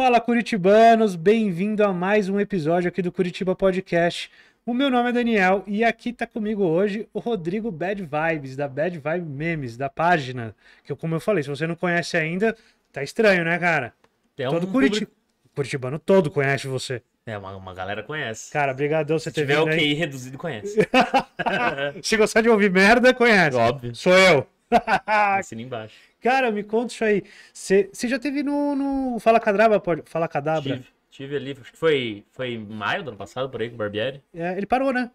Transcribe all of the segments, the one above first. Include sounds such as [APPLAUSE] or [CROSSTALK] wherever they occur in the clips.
Fala Curitibanos, bem-vindo a mais um episódio aqui do Curitiba Podcast. O meu nome é Daniel e aqui tá comigo hoje o Rodrigo Bad Vibes, da Bad Vibe Memes, da página. Que, como eu falei, se você não conhece ainda, tá estranho, né, cara? É um todo Curiti... Curitibano todo conhece você. É, uma, uma galera conhece. Cara, brigadão você Se ter tiver vindo o QI reduzido, conhece. [LAUGHS] [LAUGHS] Se gostar de ouvir merda, conhece. Óbvio. Sou eu. [LAUGHS] Assina embaixo. Cara, me conta isso aí. Você já teve no, no Fala Cadabra? Pode... Fala Cadabra? Tive, tive ali, acho que foi, foi em maio do ano passado, por aí, com o Barbieri. É, ele parou, né?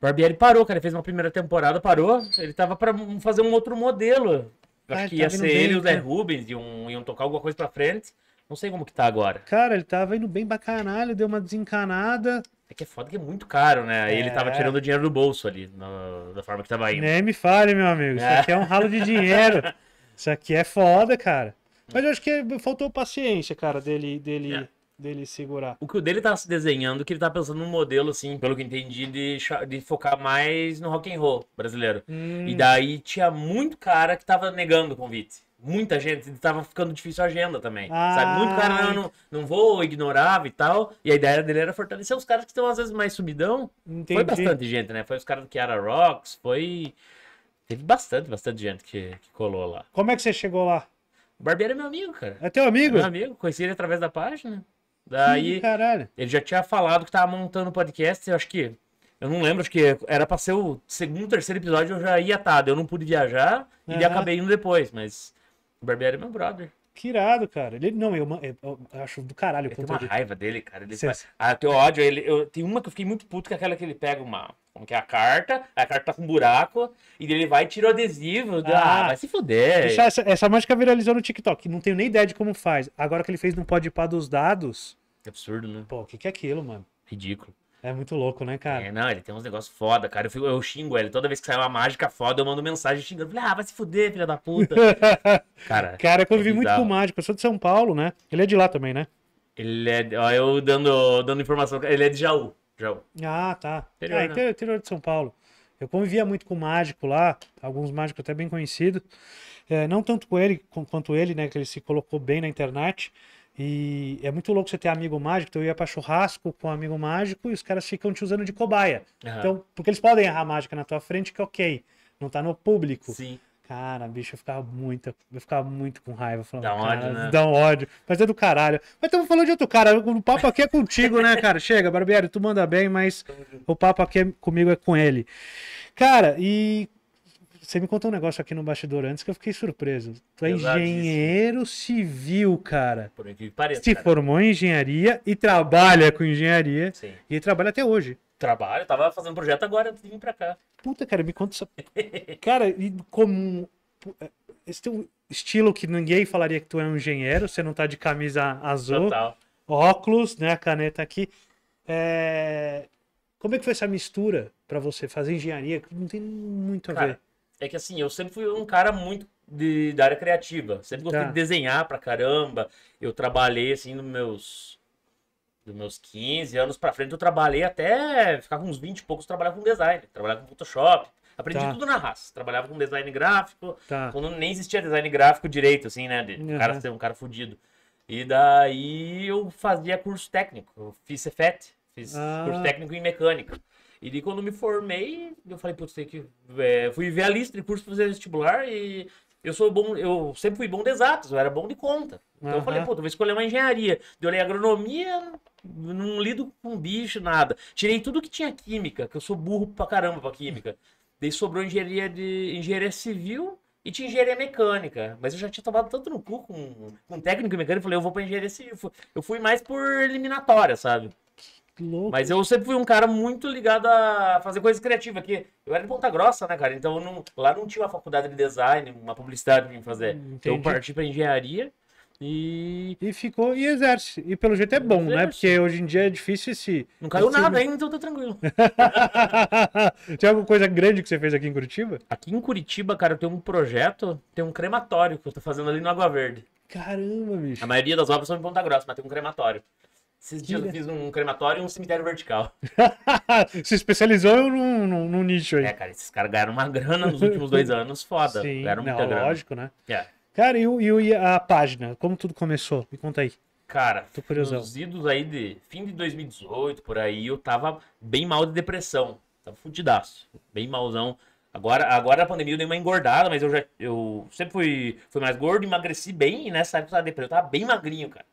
Barbieri parou, cara. Ele fez uma primeira temporada, parou. Ele tava pra fazer um outro modelo. Ah, acho ah, que ia ser bem, ele e o Zé né? Rubens, iam, iam tocar alguma coisa pra frente. Não sei como que tá agora. Cara, ele tava indo bem pra caralho, deu uma desencanada. É que é foda que é muito caro, né? Aí é... ele tava é. tirando o dinheiro do bolso ali, no, da forma que tava indo. Nem me fale, meu amigo. Isso é. aqui é um ralo de dinheiro. [LAUGHS] Isso aqui é foda, cara. Mas eu acho que faltou paciência, cara, dele, dele, é. dele segurar. O que o dele tá se desenhando, é que ele tá pensando num modelo, assim, pelo que entendi, de, de focar mais no rock and roll brasileiro. Hum. E daí tinha muito cara que tava negando o convite muita gente, estava ficando difícil a agenda também. Ah. Sabe? Muito cara, ah, não, não, vou, ignorava e tal. E a ideia dele era fortalecer os caras que estão às vezes mais subidão. Entendi. Foi bastante gente, né? Foi os caras do Kiara Rocks, foi. Teve bastante, bastante gente que, que colou lá. Como é que você chegou lá? O barbeiro é meu amigo, cara. É teu amigo? É meu amigo, conheci ele através da página. Daí. Caralho. Ele já tinha falado que tava montando o podcast, eu acho que. Eu não lembro, acho que era pra ser o segundo, terceiro episódio, eu já ia atado. Eu não pude viajar uhum. e acabei indo depois, mas o Barbieri é meu brother. Que irado, cara. Ele, não, eu, eu, eu acho do caralho. Eu tenho uma raiva dele, cara. Ele ah, eu tenho ódio. Ele, eu, tem uma que eu fiquei muito puto, que é aquela que ele pega uma... Como que é a carta? A carta tá com um buraco. E ele vai e tira o adesivo. Ah, ah vai se fuder. essa, essa mágica viralizou no TikTok. Não tenho nem ideia de como faz. Agora que ele fez não pode ir dos dados... Que absurdo, né? Pô, o que, que é aquilo, mano? Ridículo. É muito louco, né, cara? É, não, ele tem uns negócios foda, cara. Eu, fico, eu xingo ele. Toda vez que sai uma mágica foda, eu mando mensagem xingando. ah, vai se fuder, filha da puta. [LAUGHS] cara, cara, eu convivi é muito com o mágico. Eu sou de São Paulo, né? Ele é de lá também, né? Ele é. Ó, eu dando, dando informação. Ele é de Jaú. Jaú. Ah, tá. Interior, é, interior, interior de São Paulo. Eu convivia muito com o mágico lá, alguns mágicos até bem conhecidos. É, não tanto com ele quanto ele, né? Que ele se colocou bem na internet. E é muito louco você ter amigo mágico. Então eu ia pra churrasco com um amigo mágico e os caras ficam te usando de cobaia. Uhum. Então, porque eles podem errar mágica na tua frente, que é ok. Não tá no público. Sim. Cara, bicho, eu ficava muito, eu ficava muito com raiva. Falando, dá um ódio, né? Dá um ódio. Mas é do caralho. Mas estamos falando de outro cara. O papo aqui é contigo, né, cara? Chega, Barbieri, tu manda bem, mas o papo aqui é, comigo é com ele. Cara, e você me contou um negócio aqui no bastidor antes que eu fiquei surpreso. Tu é engenheiro civil, cara. Por incrível que pareça. Se cara. formou em engenharia e trabalha com engenharia. Sim. E trabalha até hoje. Trabalho, tava fazendo projeto agora antes de vir pra cá. Puta, cara, me conta isso. [LAUGHS] cara, e como. É, esse teu estilo que ninguém falaria que tu é um engenheiro, você não tá de camisa azul. Total. Óculos, né? A caneta aqui. É... Como é que foi essa mistura para você fazer engenharia? Não tem muito a cara, ver é que assim, eu sempre fui um cara muito de, da área criativa. Sempre gostei tá. de desenhar pra caramba. Eu trabalhei assim nos meus dos meus 15 anos pra frente, eu trabalhei até ficar com uns 20 e poucos, trabalhava com design, trabalhava com Photoshop, Aprendi tá. tudo na raça. Trabalhava com design gráfico. Tá. Quando nem existia design gráfico direito, assim, né? De uhum. cara ser um cara fudido. E daí eu fazia curso técnico. Eu fiz Cefet. Fiz ah. curso técnico em mecânica. E de quando me formei, eu falei, putz, tem que. É, fui ver a lista de cursos para fazer vestibular e eu sou bom, eu sempre fui bom de exatas, eu era bom de conta. Então uhum. eu falei, pô, vou escolher uma engenharia. Eu olhei agronomia, não lido com bicho, nada. Tirei tudo que tinha química, que eu sou burro pra caramba pra química. Daí sobrou engenharia de engenharia civil e tinha engenharia mecânica. Mas eu já tinha tomado tanto no cu com, com técnico e mecânico, eu falei, eu vou pra engenharia civil. Eu fui mais por eliminatória, sabe? Que louco. Mas eu sempre fui um cara muito ligado a fazer coisas criativas, que eu era de Ponta Grossa, né, cara? Então não, lá não tinha uma faculdade de design, uma publicidade pra mim fazer. Entendi. Hum, então eu parti pra engenharia. E... e ficou e exerce. E pelo jeito é bom, né? exerce. né? Porque hoje em dia é difícil esse. Não caiu esse... nada ainda, então tá tranquilo. [LAUGHS] tem alguma coisa grande que você fez aqui em Curitiba? Aqui em Curitiba, cara, eu tenho um projeto, tem um crematório que eu tô fazendo ali no Água Verde. Caramba, bicho. A maioria das obras são em Ponta Grossa, mas tem um crematório. Esses dias eu fiz um crematório e um cemitério vertical. [LAUGHS] Se especializou num, num, num, nicho aí. É, cara, esses caras ganharam uma grana nos últimos dois anos, foda. Sim, ganharam muita não, grana. lógico, né? É. Cara, e, e a página? Como tudo começou? Me conta aí. Cara, Tô nos idos aí de fim de 2018, por aí, eu tava bem mal de depressão. Tava fudidaço. Bem malzão. Agora, agora a pandemia eu dei uma engordada, mas eu já eu sempre fui, fui mais gordo, emagreci bem e nessa época eu tava depressão. Eu tava bem magrinho, cara.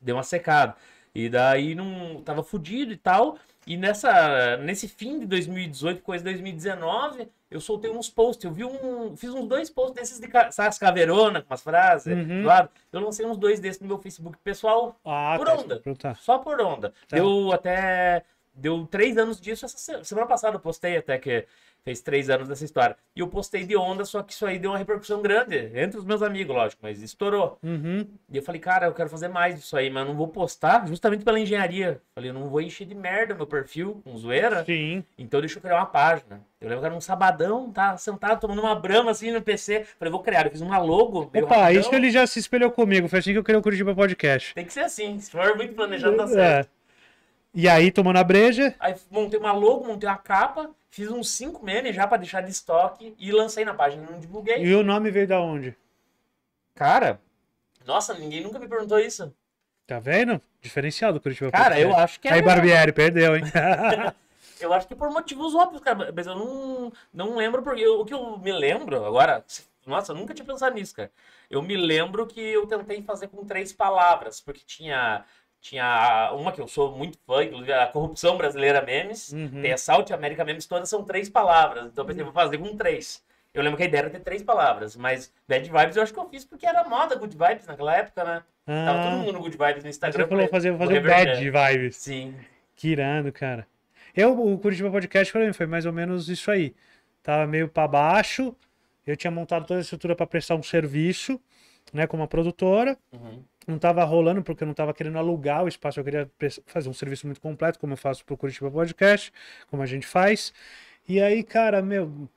Deu uma secada. E daí não tava fudido e tal. E nessa, nesse fim de 2018, coisa de 2019, eu soltei uns posts. Eu vi um. Fiz uns dois posts desses de Sas Caverona, com as frases. Uhum. Claro. Eu lancei uns dois desses no meu Facebook pessoal ah, tá. por então tá, onda. Só por onda. Tá. Deu até. Deu três anos disso. Essa semana passada eu postei até que Fez três anos dessa história. E eu postei de onda, só que isso aí deu uma repercussão grande. Entre os meus amigos, lógico, mas estourou. Uhum. E eu falei, cara, eu quero fazer mais disso aí, mas não vou postar justamente pela engenharia. Falei, eu não vou encher de merda meu perfil com zoeira. Sim. Então deixa eu criar uma página. Eu lembro que era um sabadão, tá sentado tomando uma brama assim no PC. Falei, vou criar. Eu fiz uma logo. Opa, rapidão. isso ele já se espelhou comigo. Foi assim que eu criei o Curitiba Podcast. Tem que ser assim. Se for muito planejado, tá certo. É. E aí, tomando a breja. Aí montei uma logo, montei uma capa. Fiz uns 5 menes já pra deixar de estoque e lancei na página, não divulguei. E o nome veio da onde? Cara. Nossa, ninguém nunca me perguntou isso. Tá vendo? Diferenciado o Curitiba. É cara, eu acho que é. Aí Barbieri perdeu, hein? [LAUGHS] eu acho que por motivos óbvios, cara. Mas eu não, não lembro porque. Eu, o que eu me lembro agora. Nossa, eu nunca tinha pensado nisso, cara. Eu me lembro que eu tentei fazer com três palavras, porque tinha tinha uma que eu sou muito fã, inclusive a Corrupção Brasileira Memes, uhum. tem Assalto e América Memes, todas são três palavras. Então eu pensei, uhum. vou fazer com três. Eu lembro que a ideia era ter três palavras, mas Bad Vibes eu acho que eu fiz porque era moda Good Vibes naquela época, né? Ah, Tava todo ah. mundo no Good Vibes no Instagram. Você falou fazer, fazer Bad Vibes. Sim. Que irado, cara. Eu, o Curitiba Podcast foi mais ou menos isso aí. Tava meio para baixo, eu tinha montado toda a estrutura para prestar um serviço, né, com uma produtora. Uhum não estava rolando porque eu não estava querendo alugar o espaço, eu queria fazer um serviço muito completo, como eu faço pro Curitiba Podcast, como a gente faz. E aí, cara, meu,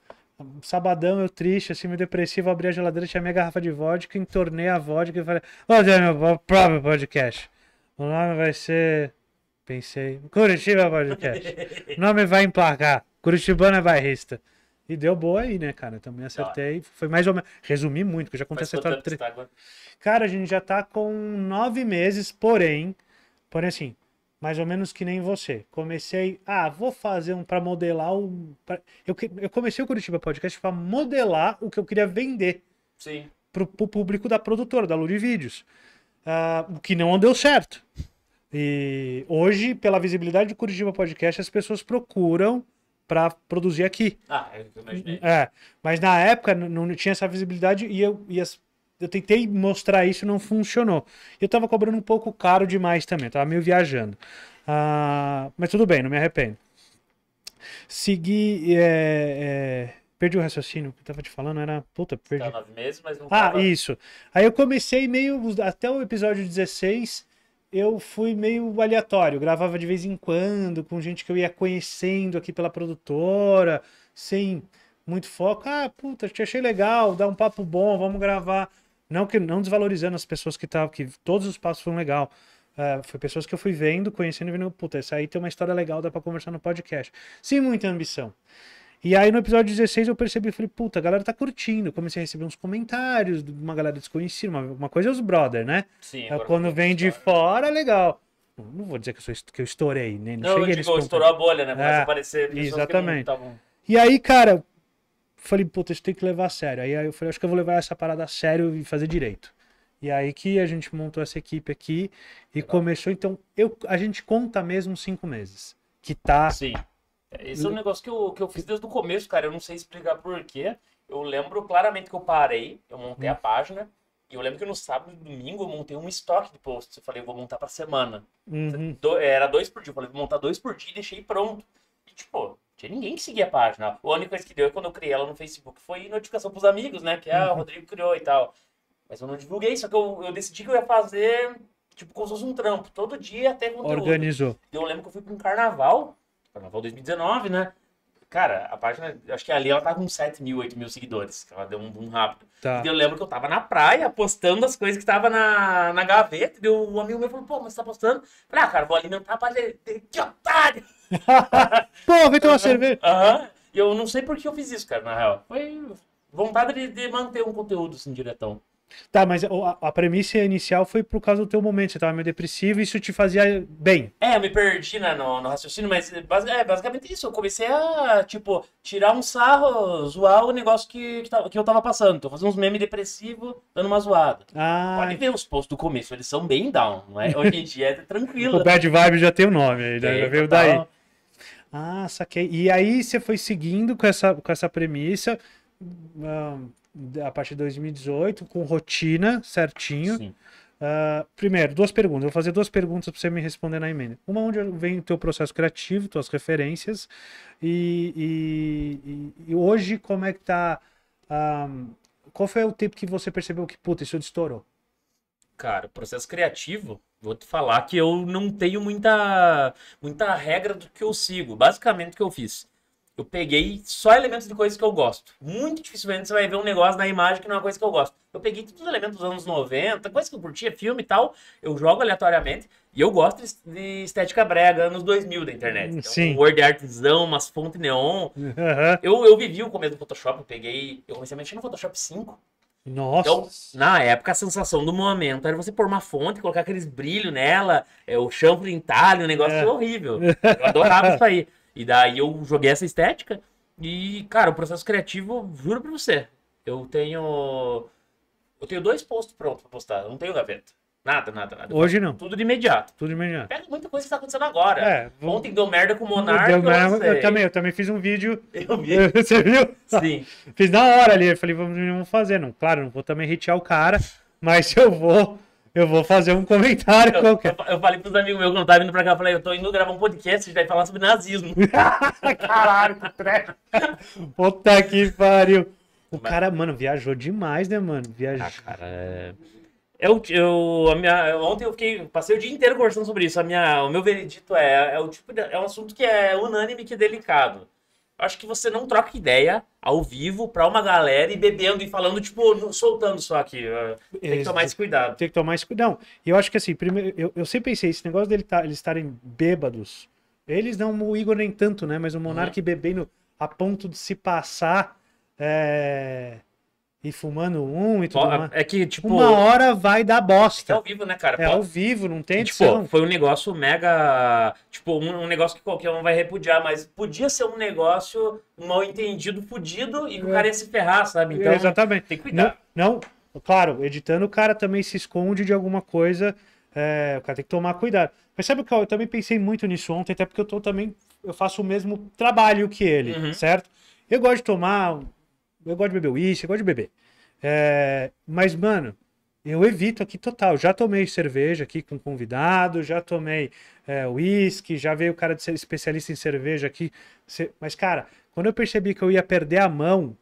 sabadão eu triste, assim, meio depressivo, abri a geladeira, tinha minha garrafa de vodka, entornei a vodka e falei, vou fazer meu próprio podcast. O nome vai ser, pensei, Curitiba Podcast. o nome vai emplacar, Curitibana bairrista. E deu boa aí, né, cara? Também acertei. Foi mais ou menos. Resumi muito, que eu já contei acertado. Tre... Tá Cara, a gente já tá com nove meses, porém. Porém, assim, mais ou menos que nem você. Comecei. Ah, vou fazer um para modelar o. Pra... Eu, eu comecei o Curitiba Podcast para modelar o que eu queria vender. Sim. Pro, pro público da produtora, da Luri Vídeos. Uh, o que não deu certo. E hoje, pela visibilidade do Curitiba Podcast, as pessoas procuram para produzir aqui. Ah, é, eu É, mas na época não tinha essa visibilidade e eu, e as, eu tentei mostrar isso não funcionou. Eu tava cobrando um pouco caro demais também, tava meio viajando. Ah, mas tudo bem, não me arrependo. Segui. É, é, perdi o raciocínio, o que eu tava te falando era. Puta, perdi. Tá nove meses, mas não Ah, tava... isso. Aí eu comecei meio. Até o episódio 16 eu fui meio aleatório, gravava de vez em quando com gente que eu ia conhecendo aqui pela produtora, sem muito foco. Ah, puta, te achei legal, dá um papo bom, vamos gravar. Não que não desvalorizando as pessoas que estavam, que todos os passos foram legal. Uh, foi pessoas que eu fui vendo, conhecendo e vendo, puta, essa aí tem uma história legal, dá para conversar no podcast. Sem muita ambição. E aí no episódio 16 eu percebi, falei, puta, a galera tá curtindo. Comecei a receber uns comentários de uma galera desconhecida. Uma, uma coisa é os brother, né? Sim. É quando vem de fora, legal. Não vou dizer que eu, sou, que eu estourei, nem né? Não, não cheguei eu digo, estourou a bolha, né? Começa é, a aparecer Exatamente. E aí, cara, falei, puta, isso tem que levar a sério. Aí eu falei, acho que eu vou levar essa parada a sério e fazer direito. E aí que a gente montou essa equipe aqui e legal. começou. Então, eu, a gente conta mesmo cinco meses. Que tá Sim. Esse é um hum. negócio que eu, que eu fiz desde o começo, cara. Eu não sei explicar porquê. Eu lembro claramente que eu parei, eu montei a hum. página. E eu lembro que no sábado e domingo eu montei um estoque de posts. Eu falei, eu vou montar pra semana. Uhum. Era dois por dia. Eu falei, vou montar dois por dia e deixei pronto. E, tipo, tinha ninguém que seguia a página. A única coisa que deu é quando eu criei ela no Facebook foi notificação pros amigos, né? Que, ah, o uhum. Rodrigo criou e tal. Mas eu não divulguei, só que eu, eu decidi que eu ia fazer, tipo, como se fosse um trampo. Todo dia até conteúdo. Organizou. Eu lembro que eu fui pra um carnaval Carnaval 2019, né? Cara, a página, acho que ali ela tá com 7 mil, 8 mil seguidores. Ela deu um boom rápido. Tá. E eu lembro que eu tava na praia postando as coisas que tava na, na gaveta. E o um amigo meu falou, pô, mas você tá postando? Falei, ah, cara, vou alimentar a página de otário! [LAUGHS] pô, vem tomar cerveja. Aham. Uhum. Eu não sei por que eu fiz isso, cara, na real. Foi vontade de, de manter um conteúdo assim, diretão. Tá, mas a, a premissa inicial foi por causa do teu momento, você tava meio depressivo e isso te fazia bem. É, eu me perdi né, no, no raciocínio, mas eh, é basicamente isso. Eu comecei a, tipo, tirar um sarro, zoar o negócio que, que, tava, que eu tava passando. Tô fazendo uns memes depressivos, dando uma zoada. Ah. Pode ver os posts do começo, eles são bem down, não é? Hoje em dia é [LAUGHS] tranquilo. o Bad Vibe já tem o um nome aí, já, já veio daí. Ah, saquei. E aí você foi seguindo com essa, com essa premissa. Um a partir de 2018, com rotina certinho. Sim. Uh, primeiro, duas perguntas. Eu vou fazer duas perguntas para você me responder na emenda. Uma, onde vem o teu processo criativo, tuas referências, e, e, e hoje como é que tá... Um, ah, qual foi o tempo que você percebeu que, puta, isso estourou? Cara, processo criativo, vou te falar que eu não tenho muita, muita regra do que eu sigo. Basicamente, o que eu fiz? Eu peguei só elementos de coisas que eu gosto. Muito dificilmente você vai ver um negócio na imagem que não é uma coisa que eu gosto. Eu peguei todos os elementos dos anos 90, coisas que eu curtia, filme e tal. Eu jogo aleatoriamente. E eu gosto de estética brega, anos 2000 da internet. Hum, então, Sim. Um word artzão, umas fontes neon. Uhum. Eu, eu vivi o começo do Photoshop. Eu peguei. Eu comecei a mexer no Photoshop 5. Nossa! Então, na época, a sensação do momento era você pôr uma fonte, colocar aqueles brilhos nela, é, o champo entalho, um negócio é. horrível. Eu adorava isso aí. E daí eu joguei essa estética. E, cara, o processo criativo, juro pra você. Eu tenho. Eu tenho dois posts prontos pra postar. Eu não tenho gaveta. Nada, nada, nada. Hoje não. Tudo de imediato. Tudo de imediato. Pega muita coisa que tá acontecendo agora. É, vou... Ontem deu merda com o Monark. eu, eu também, eu também fiz um vídeo. [LAUGHS] Eu vi. [LAUGHS] Você viu? Sim. fiz na hora ali. Eu falei, vamos, vamos fazer. Não, claro, não vou também hatear o cara, mas [LAUGHS] eu vou eu vou fazer um comentário eu, qualquer. Eu, eu falei pros amigos meus que não tava vindo pra cá, eu falei, eu tô indo gravar um podcast, a gente vai falar sobre nazismo. [LAUGHS] Caralho, que treco. Puta que pariu. O Mas... cara, mano, viajou demais, né, mano? Viajou. Ah, cara, é... Eu, é eu, a minha, ontem eu fiquei, passei o dia inteiro conversando sobre isso. A minha, o meu veredito é, é o tipo de, é um assunto que é unânime que é delicado acho que você não troca ideia ao vivo pra uma galera e bebendo e falando, tipo, soltando só aqui. Eh, tem que tomar esse cuidado. Tem que tomar esse cuidado. E eu acho que assim, primeiro, eu, eu sempre pensei, esse negócio deles tá, estarem bêbados, eles não, o Igor nem tanto, né? Mas o Monark uhum. bebendo a ponto de se passar. É e fumando um e tudo mais. É que, tipo. Uma hora vai dar bosta. É ao vivo, né, cara? É Pô, ao vivo, não tem edição. Tipo, foi um negócio mega. Tipo, um, um, negócio que qualquer um vai repudiar, mas podia ser um negócio mal entendido, fudido e que é. o cara ia se ferrar, sabe? Então, é, exatamente. Tem que cuidar. Não, não, claro, editando o cara também se esconde de alguma coisa. É, o cara tem que tomar cuidado. Mas sabe, que eu também pensei muito nisso ontem, até porque eu tô também. Eu faço o mesmo trabalho que ele, uhum. certo? Eu gosto de tomar eu gosto de beber uísque, eu gosto de beber. É, mas, mano, eu evito aqui total. Já tomei cerveja aqui com convidado, já tomei é, uísque, já veio o cara de ser especialista em cerveja aqui. Mas, cara, quando eu percebi que eu ia perder a mão,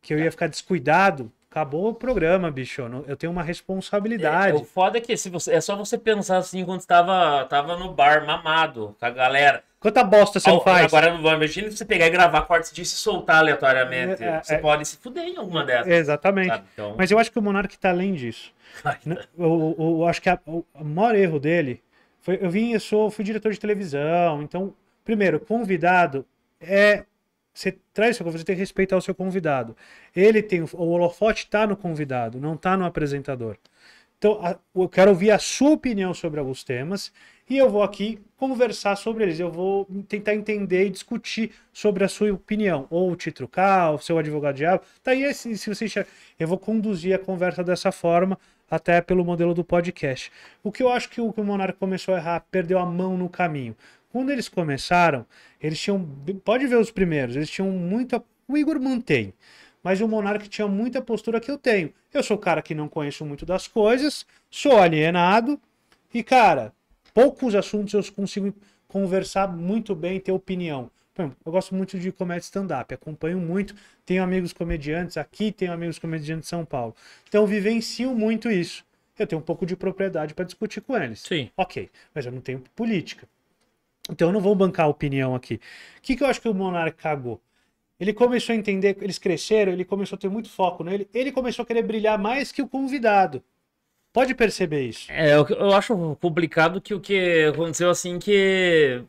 que eu ia ficar descuidado, acabou o programa, bicho. Eu tenho uma responsabilidade. É, é, o foda é que se você, é só você pensar assim quando estava tava no bar mamado com a galera. Quanta bosta você Ó, não faz? Agora, imagina você pegar e gravar cortes disso e soltar aleatoriamente. É, é, você é, pode se fuder em alguma dessas. Exatamente. então... Mas eu acho que o Monark tá além disso. eu, [LAUGHS] eu, né? tá. eu, acho que a, o, maior erro dele foi... Eu vim, eu sou, fui diretor de televisão, então, primeiro, convidado é... Você traz seu convidado, você tem que respeitar o seu convidado. Ele tem... O holofote tá no convidado, não tá no apresentador. Então, eu quero ouvir a sua opinião sobre alguns temas e eu vou aqui conversar sobre eles. Eu vou tentar entender e discutir sobre a sua opinião, ou te K, ou seu advogado diabo. Tá aí, se, se você enxerga, eu vou conduzir a conversa dessa forma, até pelo modelo do podcast. O que eu acho que o, que o Monarca começou a errar, perdeu a mão no caminho. Quando eles começaram, eles tinham, pode ver os primeiros, eles tinham muita, o Igor mantém, mas o Monarca tinha muita postura que eu tenho. Eu sou o cara que não conheço muito das coisas, sou alienado, e cara, poucos assuntos eu consigo conversar muito bem, ter opinião. eu gosto muito de comédia stand-up, acompanho muito, tenho amigos comediantes aqui, tenho amigos comediantes de São Paulo. Então vivencio muito isso. Eu tenho um pouco de propriedade para discutir com eles. Sim. Ok, mas eu não tenho política. Então eu não vou bancar a opinião aqui. O que, que eu acho que o Monarca cagou? Ele começou a entender, eles cresceram, ele começou a ter muito foco nele, ele começou a querer brilhar mais que o convidado pode perceber isso. É, eu, eu acho complicado que o que aconteceu assim que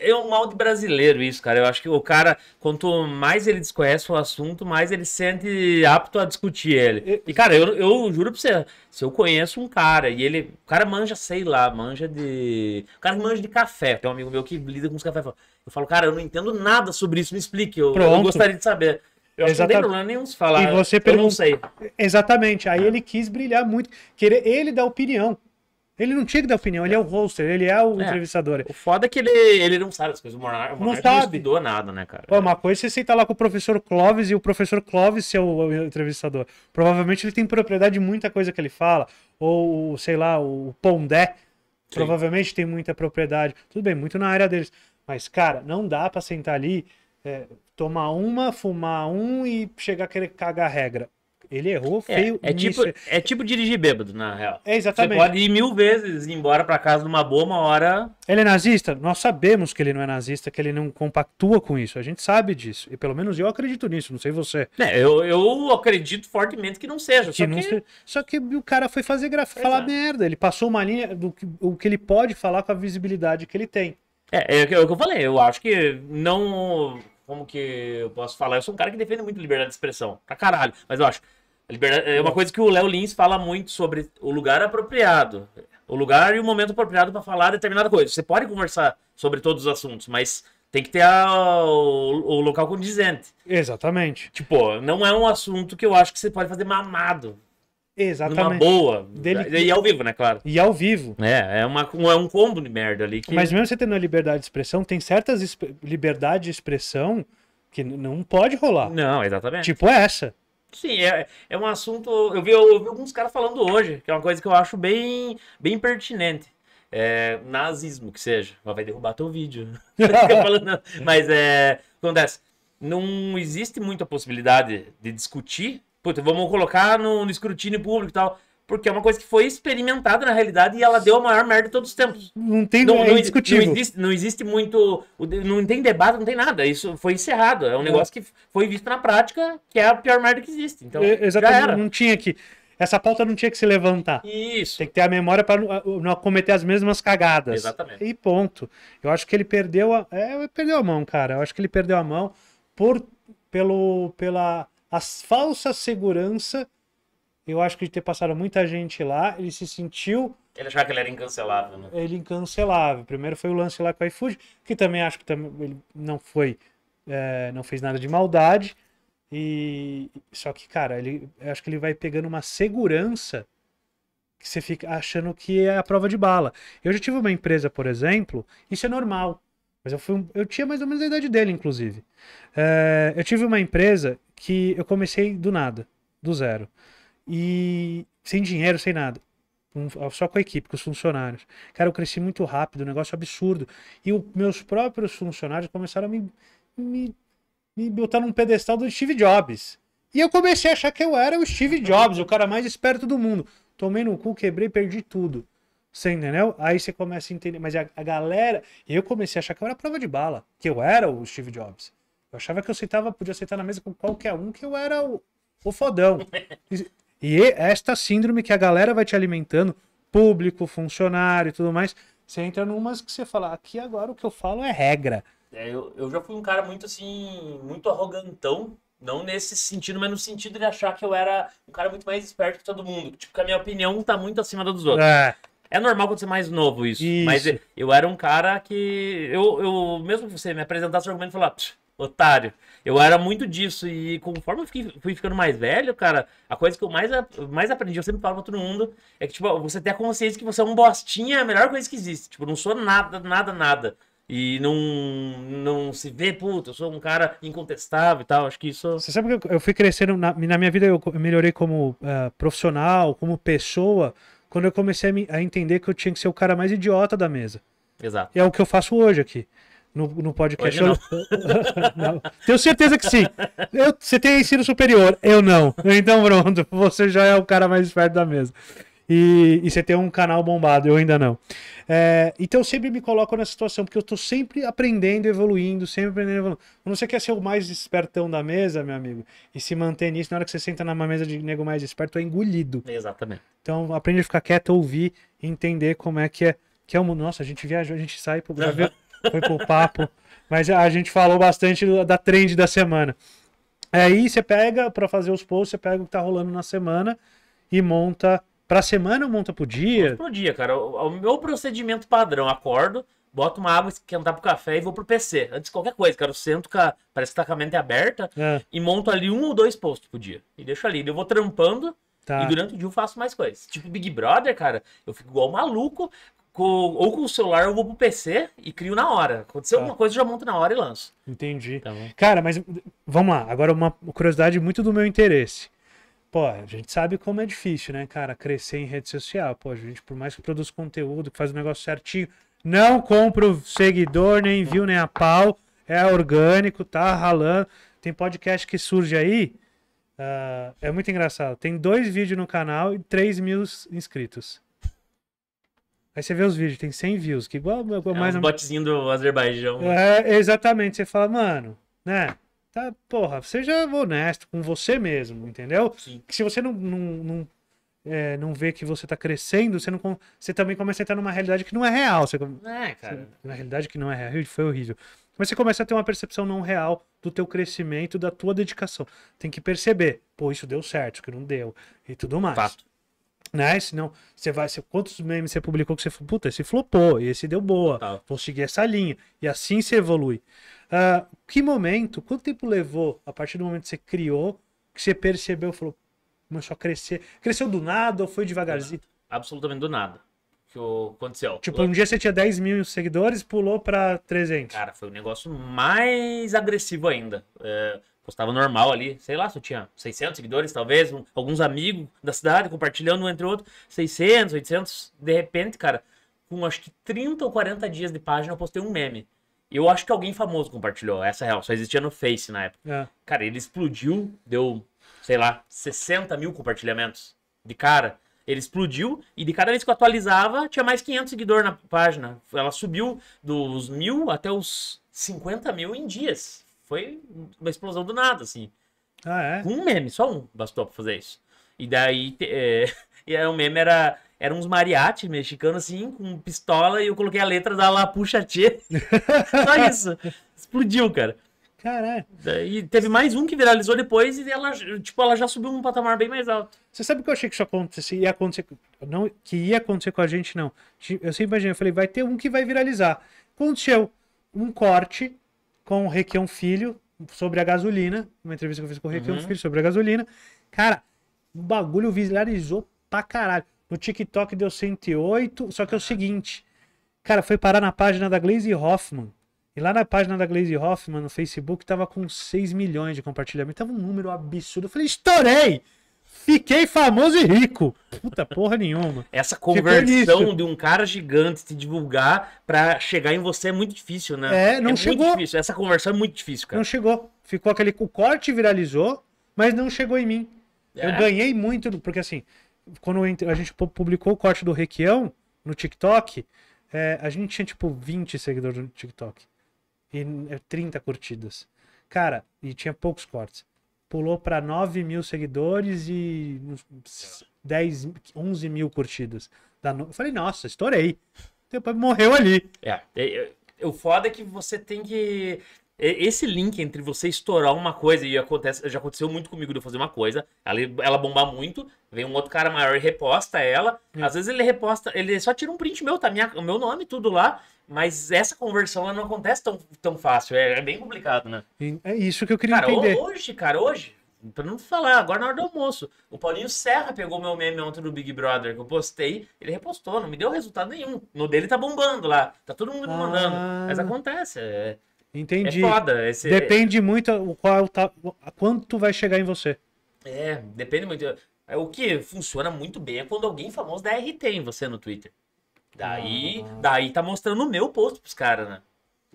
é um mal de brasileiro isso, cara. Eu acho que o cara, quanto mais ele desconhece o assunto, mais ele sente apto a discutir ele. E, cara, eu, eu juro pra você, se eu conheço um cara e ele. O cara manja, sei lá, manja de. O cara manja de café. Tem um amigo meu que lida com os cafés. Eu falo, cara, eu não entendo nada sobre isso, me explique. Eu, eu gostaria de saber. Eu acho que não tem nem uns E você não sei. Exatamente. Aí ele quis brilhar muito. Querer ele dar opinião. Ele não tinha que dar opinião, ele é o hoster, ele é o é. entrevistador. O foda é que ele, ele não sabe as coisas. O Monarca não, não nada, né, cara? Pô, uma coisa é você sentar lá com o professor Clóvis e o professor Clóvis ser o entrevistador. Provavelmente ele tem propriedade de muita coisa que ele fala. Ou, sei lá, o Pondé. Sim. Provavelmente tem muita propriedade. Tudo bem, muito na área deles. Mas, cara, não dá para sentar ali é, tomar uma, fumar um e chegar a querer cagar a regra. Ele errou é, feio. É, nisso. tipo, é tipo dirigir bêbado, na real. É, exatamente. Você pode ir mil vezes ir embora para casa numa boa, uma hora. Ele é nazista? Nós sabemos que ele não é nazista, que ele não compactua com isso. A gente sabe disso. E pelo menos eu acredito nisso, não sei você. É, eu, eu acredito fortemente que não seja. Que só, não que... Se... só que o cara foi fazer graf... falar merda. Ele passou uma linha do que, o que ele pode falar com a visibilidade que ele tem. É, é, é o que eu falei. Eu acho que não como que eu posso falar? Eu sou um cara que defende muito liberdade de expressão, pra caralho. Mas eu acho. é uma coisa que o Léo Lins fala muito sobre o lugar apropriado. O lugar e o momento apropriado para falar determinada coisa. Você pode conversar sobre todos os assuntos, mas tem que ter a, o, o local condizente. Exatamente. Tipo, não é um assunto que eu acho que você pode fazer mamado. Exatamente. Numa boa. Dele... E ao vivo, né, claro? E ao vivo. É, é, uma, é um combo de merda ali. Que... Mas mesmo você tendo a liberdade de expressão, tem certas exp... liberdade de expressão que não pode rolar. Não, exatamente. Tipo essa. Sim, é, é um assunto. Eu vi, eu vi alguns caras falando hoje, que é uma coisa que eu acho bem, bem pertinente. É, nazismo, que seja. Vai derrubar teu vídeo. [LAUGHS] [LAUGHS] Mas é. Acontece. Não existe muita possibilidade de discutir puta, vamos colocar no, no escrutínio público e tal. Porque é uma coisa que foi experimentada na realidade e ela deu a maior merda de todos os tempos. Não tem não, é não, Não existe, não existe muito. Não tem debate, não tem nada. Isso foi encerrado. É um é. negócio que foi visto na prática, que é a pior merda que existe. Então, é, exatamente. Já era. Não tinha que. Essa pauta não tinha que se levantar. Isso. Tem que ter a memória para não, não cometer as mesmas cagadas. Exatamente. E ponto. Eu acho que ele perdeu a. É, perdeu a mão, cara. Eu acho que ele perdeu a mão por, pelo, pela a falsa segurança, eu acho que de ter passado muita gente lá, ele se sentiu. Ele achava que ele era incancelável, né? Ele incancelável. Primeiro foi o lance lá com o iFood, que também acho que também ele não foi. É, não fez nada de maldade. E só que, cara, ele acho que ele vai pegando uma segurança que você fica achando que é a prova de bala. Eu já tive uma empresa, por exemplo, isso é normal. Mas eu, fui eu tinha mais ou menos a idade dele, inclusive. É, eu tive uma empresa que eu comecei do nada, do zero. E sem dinheiro, sem nada. Só com a equipe, com os funcionários. Cara, eu cresci muito rápido, um negócio absurdo. E os meus próprios funcionários começaram a me, me, me botar num pedestal do Steve Jobs. E eu comecei a achar que eu era o Steve Jobs, o cara mais esperto do mundo. Tomei no cu, quebrei, perdi tudo. Você entendeu? Aí você começa a entender. Mas a, a galera. Eu comecei a achar que eu era prova de bala. Que eu era o Steve Jobs. Eu achava que eu aceitava podia aceitar na mesa com qualquer um, que eu era o, o fodão. [LAUGHS] E, e é esta síndrome que a galera vai te alimentando, público, funcionário e tudo mais, você entra numas que você fala, aqui agora o que eu falo é regra. É, eu, eu já fui um cara muito assim, muito arrogantão, não nesse sentido, mas no sentido de achar que eu era um cara muito mais esperto que todo mundo. Tipo, que a minha opinião tá muito acima da dos outros. É. É normal quando você é mais novo isso, isso. Mas eu era um cara que. Eu, eu mesmo você me apresentar seu argumento e falar, otário. Eu era muito disso. E conforme eu fiquei, fui ficando mais velho, cara, a coisa que eu mais, mais aprendi, eu sempre falo pra todo mundo, é que, tipo, você ter a consciência que você é um bostinha é a melhor coisa que existe. Tipo, não sou nada, nada, nada. E não, não se vê, puta, eu sou um cara incontestável e tal. Acho que isso. Você sabe que eu fui crescendo, na, na minha vida eu melhorei como uh, profissional, como pessoa quando eu comecei a, me, a, entender que eu tinha que ser o cara mais idiota da mesa. Exato. E é o que eu faço hoje aqui. No, no podcast. Hoje eu... não. [LAUGHS] não. Tenho certeza que sim. Eu, você tem ensino superior, eu não. Então pronto, você já é o cara mais esperto da mesa e, e, você ter um canal bombado. Eu ainda não. É, então eu sempre me coloco nessa situação, porque eu tô sempre aprendendo, evoluindo, sempre aprendendo, evoluindo. Quando você quer é ser o mais espertão da mesa, meu amigo, e se manter nisso, na hora que você senta numa mesa de nego mais esperto, é engolido. Exatamente. Então aprende a ficar quieto, ouvir entender como é que é. Que é o mundo. Nossa, a gente viajou, a gente sai pro Brasil, [LAUGHS] foi pro papo. Mas a gente falou bastante da trend da semana. Aí você pega para fazer os posts, você pega o que tá rolando na semana e monta Pra semana ou monta pro dia? Monto pro dia, cara. O, o meu procedimento padrão, acordo, boto uma água esquentar pro café e vou pro PC. Antes de qualquer coisa, cara, eu sento, com a, parece que tá com a mente aberta, é. e monto ali um ou dois posts por dia. E deixo ali. Eu vou trampando tá. e durante o dia eu faço mais coisas. Tipo Big Brother, cara, eu fico igual maluco. Com, ou com o celular eu vou pro PC e crio na hora. Aconteceu tá. alguma coisa, eu já monto na hora e lanço. Entendi. Tá cara, mas vamos lá. Agora uma curiosidade muito do meu interesse. Pô, a gente sabe como é difícil, né, cara, crescer em rede social. Pô, a gente, por mais que produz conteúdo, que faz o negócio certinho, não compra o seguidor, nem viu, nem a pau. É orgânico, tá ralando. Tem podcast que surge aí. Uh, é muito engraçado. Tem dois vídeos no canal e 3 mil inscritos. Aí você vê os vídeos, tem 100 views, que igual. igual é mais um botezinho do Azerbaijão. Né? É, exatamente. Você fala, mano, né? Tá, porra, seja honesto com você mesmo, entendeu? Sim. Que se você não, não, não, é, não vê que você tá crescendo, você, não, você também começa a entrar numa realidade que não é real. Você, é, cara. na realidade que não é real, foi horrível. Mas você começa a ter uma percepção não real do teu crescimento, da tua dedicação. Tem que perceber, pô, isso deu certo, que não deu, e tudo mais. Fato. Né? Senão, você vai. Você, quantos memes você publicou que você falou, puta, esse flopou, esse deu boa, tá. vou seguir essa linha. E assim você evolui. Uh, que momento, quanto tempo levou a partir do momento que você criou, que você percebeu, falou, começou a crescer? Cresceu do nada ou foi devagarzinho? Absolutamente do nada. Que aconteceu. Tipo, um dia você tinha 10 mil seguidores, pulou pra 300. Cara, foi um negócio mais agressivo ainda. É, postava normal ali, sei lá, se eu tinha 600 seguidores, talvez, um, alguns amigos da cidade compartilhando um entre outro, 600, 800, de repente, cara, com acho que 30 ou 40 dias de página, eu postei um meme. Eu acho que alguém famoso compartilhou essa é real, só existia no Face na época. É. Cara, ele explodiu, deu, sei lá, 60 mil compartilhamentos de cara. Ele explodiu e de cada vez que eu atualizava, tinha mais 500 seguidores na página. Ela subiu dos mil até os 50 mil em dias. Foi uma explosão do nada, assim. Ah, é? um meme, só um bastou pra fazer isso. E daí, é, [LAUGHS] e aí o meme era eram uns mariachi mexicanos, assim, com pistola, e eu coloquei a letra da La Puxa Tchê. [LAUGHS] Só isso. Explodiu, cara. Caralho. E teve mais um que viralizou depois e ela, tipo, ela já subiu um patamar bem mais alto. Você sabe o que eu achei que isso acontecia, ia acontecer? Não, que ia acontecer com a gente, não. Eu sempre imaginei, eu falei, vai ter um que vai viralizar. Aconteceu um corte com o Requião Filho sobre a gasolina. Uma entrevista que eu fiz com o Requião uhum. Filho sobre a gasolina. Cara, o bagulho viralizou pra caralho. No TikTok deu 108. Só que é o seguinte, cara, foi parar na página da Glaze Hoffman. E lá na página da Glaze Hoffman no Facebook tava com 6 milhões de compartilhamento. Tava um número absurdo. Eu falei, estourei! Fiquei famoso e rico. Puta porra nenhuma. [LAUGHS] Essa conversão de um cara gigante te divulgar para chegar em você é muito difícil, né? É, não é chegou. Muito difícil. Essa conversão é muito difícil, cara. Não chegou. Ficou aquele. O corte viralizou, mas não chegou em mim. É. Eu ganhei muito, porque assim, quando a gente publicou o corte do Requião no TikTok, é, a gente tinha tipo 20 seguidores no TikTok e 30 é, curtidas. Cara, e tinha poucos cortes. Pulou para 9 mil seguidores e 10, 11 mil curtidas. Eu falei, nossa, estourei. Então, depois morreu ali. É, eu, é, é, o foda é que você tem que esse link entre você estourar uma coisa e acontece, já aconteceu muito comigo de eu fazer uma coisa, ela, ela bombar muito, vem um outro cara maior e reposta ela. Hum. Às vezes ele reposta, ele só tira um print meu, tá minha, meu nome, tudo lá. Mas essa conversão ela não acontece tão, tão fácil, é, é bem complicado, né? É isso que eu queria cara, entender. Hoje, cara, hoje, pra não falar, agora na hora do almoço, o Paulinho Serra pegou meu meme ontem do Big Brother que eu postei, ele repostou, não me deu resultado nenhum. No dele tá bombando lá, tá todo mundo me mandando. Ah. Mas acontece, é. Entendi. É foda. Esse... É- depende muito o qual tá, quanto tu vai chegar em você. É, depende muito. É, o que funciona muito bem é quando alguém famoso dá RT em você no Twitter. Daí, ah. daí tá mostrando o meu post pros caras, né?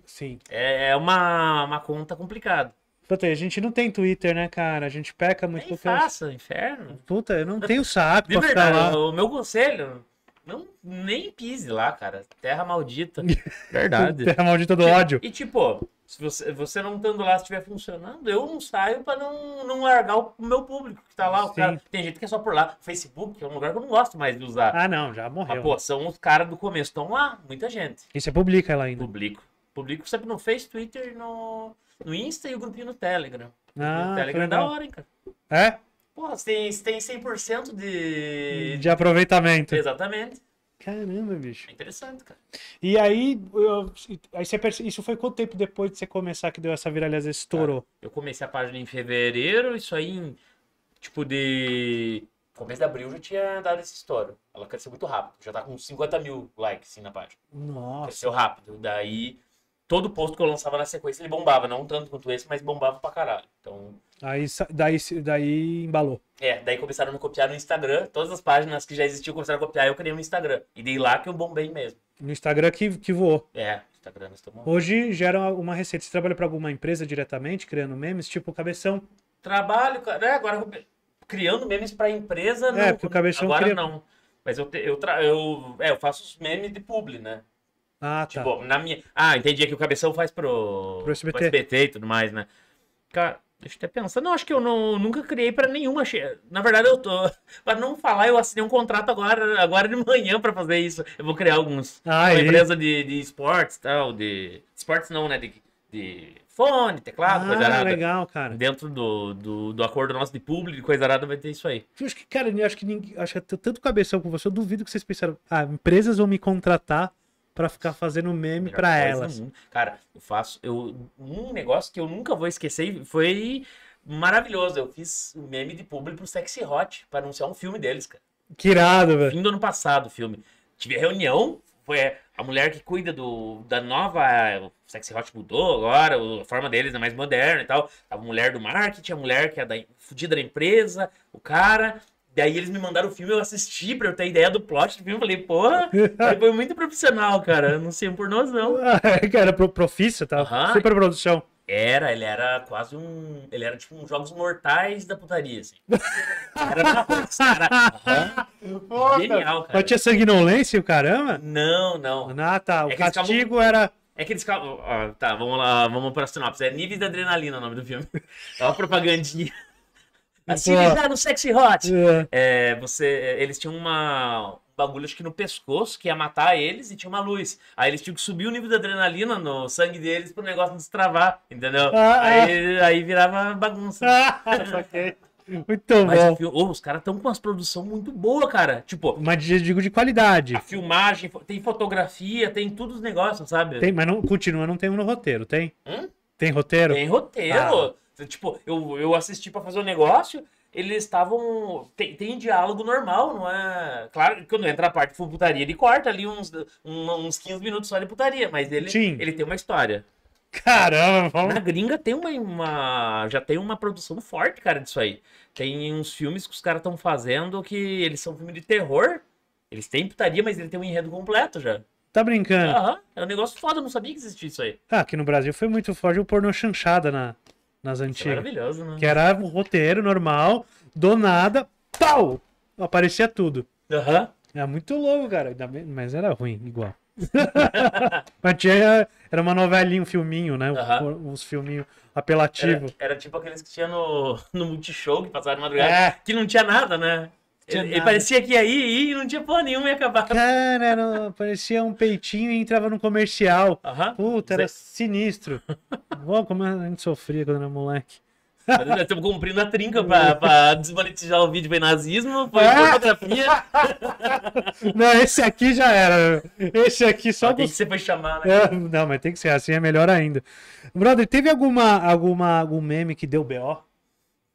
Sim. É, é uma, uma conta complicada. Puta, a gente não tem Twitter, né, cara? A gente peca muito. Nem faça, eu... inferno. Puta, eu não tenho saco pra verdade, ficar lá. O meu conselho, não, nem pise lá, cara. Terra maldita. [LAUGHS] Verdade. Terra maldita do tipo, ódio. E tipo, se você, você não estando lá, se estiver funcionando, eu não saio pra não, não largar o meu público que tá lá. Cara, tem gente que é só por lá. Facebook Facebook é um lugar que eu não gosto mais de usar. Ah, não, já morreu. Mas, ah, pô, são os caras do começo. Estão lá, muita gente. E você é publica ela ainda? Publico. Publico sempre no Face, Twitter, no, no Insta e o grupinho no Telegram. Ah, o Telegram é da hora, hein, cara. É? Porra, você tem, tem 100% de... De aproveitamento. Exatamente. Caramba, bicho. É interessante, cara. E aí, eu, aí você perce... isso foi quanto tempo depois de você começar que deu essa viralização, estourou? Cara, eu comecei a página em fevereiro, isso aí em, tipo, de... Começo de abril já tinha dado esse estouro. Ela cresceu muito rápido, já tá com 50 mil likes, assim, na página. Nossa. Cresceu rápido, daí todo post que eu lançava na sequência ele bombava, não tanto quanto esse, mas bombava pra caralho. Então, Aí, daí, daí embalou. É, daí começaram a me copiar no Instagram. Todas as páginas que já existiam começaram a copiar, eu criei um Instagram. E dei lá que eu bombei mesmo. No Instagram que, que voou. É, Instagram Hoje gera uma receita. Você trabalha para alguma empresa diretamente, criando memes, tipo Cabeção? Trabalho, cara. É, né, agora criando memes para empresa, é, não. É, porque o Cabeção Agora cria... não. Mas eu, eu, tra... eu, é, eu faço memes de publi, né? Ah, tá. tipo, na minha... Ah, entendi é que o Cabeção faz pro... Pro SBT. Pro SBT e tudo mais, né? Cara... Deixa eu até pensar. Não, acho que eu não, nunca criei para nenhuma. Na verdade, eu tô. [LAUGHS] Para não falar, eu assinei um contrato agora, agora de manhã para fazer isso. Eu vou criar alguns. Ah, uma é? empresa de, de esportes tal, de. Esportes não, né? De, de fone, teclado, ah, coisa arada. legal, cara. Dentro do, do, do acordo nosso de público, de coisa arada, vai ter isso aí. Eu acho que, cara, eu acho que ninguém. Acho que tanto cabeção com você, eu duvido que vocês pensaram. Ah, empresas vão me contratar para ficar fazendo meme para elas. Cara, eu faço. Eu, um negócio que eu nunca vou esquecer foi maravilhoso. Eu fiz um meme de público pro Sexy Hot para anunciar um filme deles, cara. Que irado, velho. Fim do ano passado o filme. Tive reunião, foi a mulher que cuida do, da nova. O Sexy Hot mudou agora, a forma deles é mais moderna e tal. A mulher do marketing, a mulher que é da fudida da empresa, o cara. Daí eles me mandaram o filme, eu assisti pra eu ter ideia do plot do filme. eu Falei, porra, [LAUGHS] foi muito profissional, cara. Não sei por nós, não. [LAUGHS] É, era pro, profício, tá? Uhum. Super produção. Era, ele era quase um. Ele era tipo um Jogos Mortais da putaria, assim. [LAUGHS] Era uma Uhum. Genial, cara. Mas tinha sanguinolência o caramba? Não, não. Ah, tá. O é castigo era. É que eles. Ah, tá, vamos lá, vamos pra sinopse. É Níveis da Adrenalina o nome do filme. É uma propagandinha assim já no Sexy Hot. É, é você, é, eles tinham uma, bagulho, acho que no pescoço, que ia matar eles e tinha uma luz. Aí eles tinham que subir o nível de adrenalina no sangue deles pro negócio não destravar, entendeu? Ah, ah. aí, ah. aí virava bagunça. Ah, [LAUGHS] Muito Mas bom. Filme, oh, os caras estão com uma produção muito boa, cara. Tipo. Mas digo de qualidade. A filmagem, tem fotografia, tem tudo os negócios, sabe? Tem, mas não, continua, não tem um no roteiro, tem? Hum? Tem roteiro? Tem roteiro. Ah. Tipo, eu, eu assisti para fazer um negócio, eles estavam. Tem, tem diálogo normal, não é. Claro que quando entra a parte de putaria, ele corta ali uns, um, uns 15 minutos só de putaria, mas ele, ele tem uma história. Caramba, vamos. Na gringa tem uma, uma, Já tem uma produção forte, cara, disso aí. Tem uns filmes que os caras estão fazendo que eles são filmes de terror. Eles têm putaria, mas ele tem um enredo completo já. Tá brincando? Aham. É um negócio foda, não sabia que existia isso aí. Ah, aqui no Brasil foi muito forte o pornô chanchada na, nas é antigas. É maravilhoso, né? Que era um roteiro normal, do nada, pau! Aparecia tudo. Aham. Uhum. Era muito louco, cara. Mas era ruim, igual. [LAUGHS] Mas tinha, era uma novelinha, um filminho, né? Uhum. Uns filminhos apelativos. Era, era, tipo aqueles que tinha no, [LAUGHS] no Multishow, que passaram madrugada, é. que não tinha nada, né? Ele, parecia que ia ir e não tinha porra nenhuma e acabava. Cara, não, parecia um peitinho e entrava no comercial. Uhum. Puta, era sinistro. Bom, [LAUGHS] como a gente sofria quando era moleque. já estamos cumprindo a trinca pra, pra desmonetizar o vídeo bem nazismo, foi é. [LAUGHS] fotografia. Não, esse aqui já era. Esse aqui só. tem que ser pra chamar, né? É, não, mas tem que ser assim, é melhor ainda. Brother, teve alguma, alguma, algum meme que deu B.O.?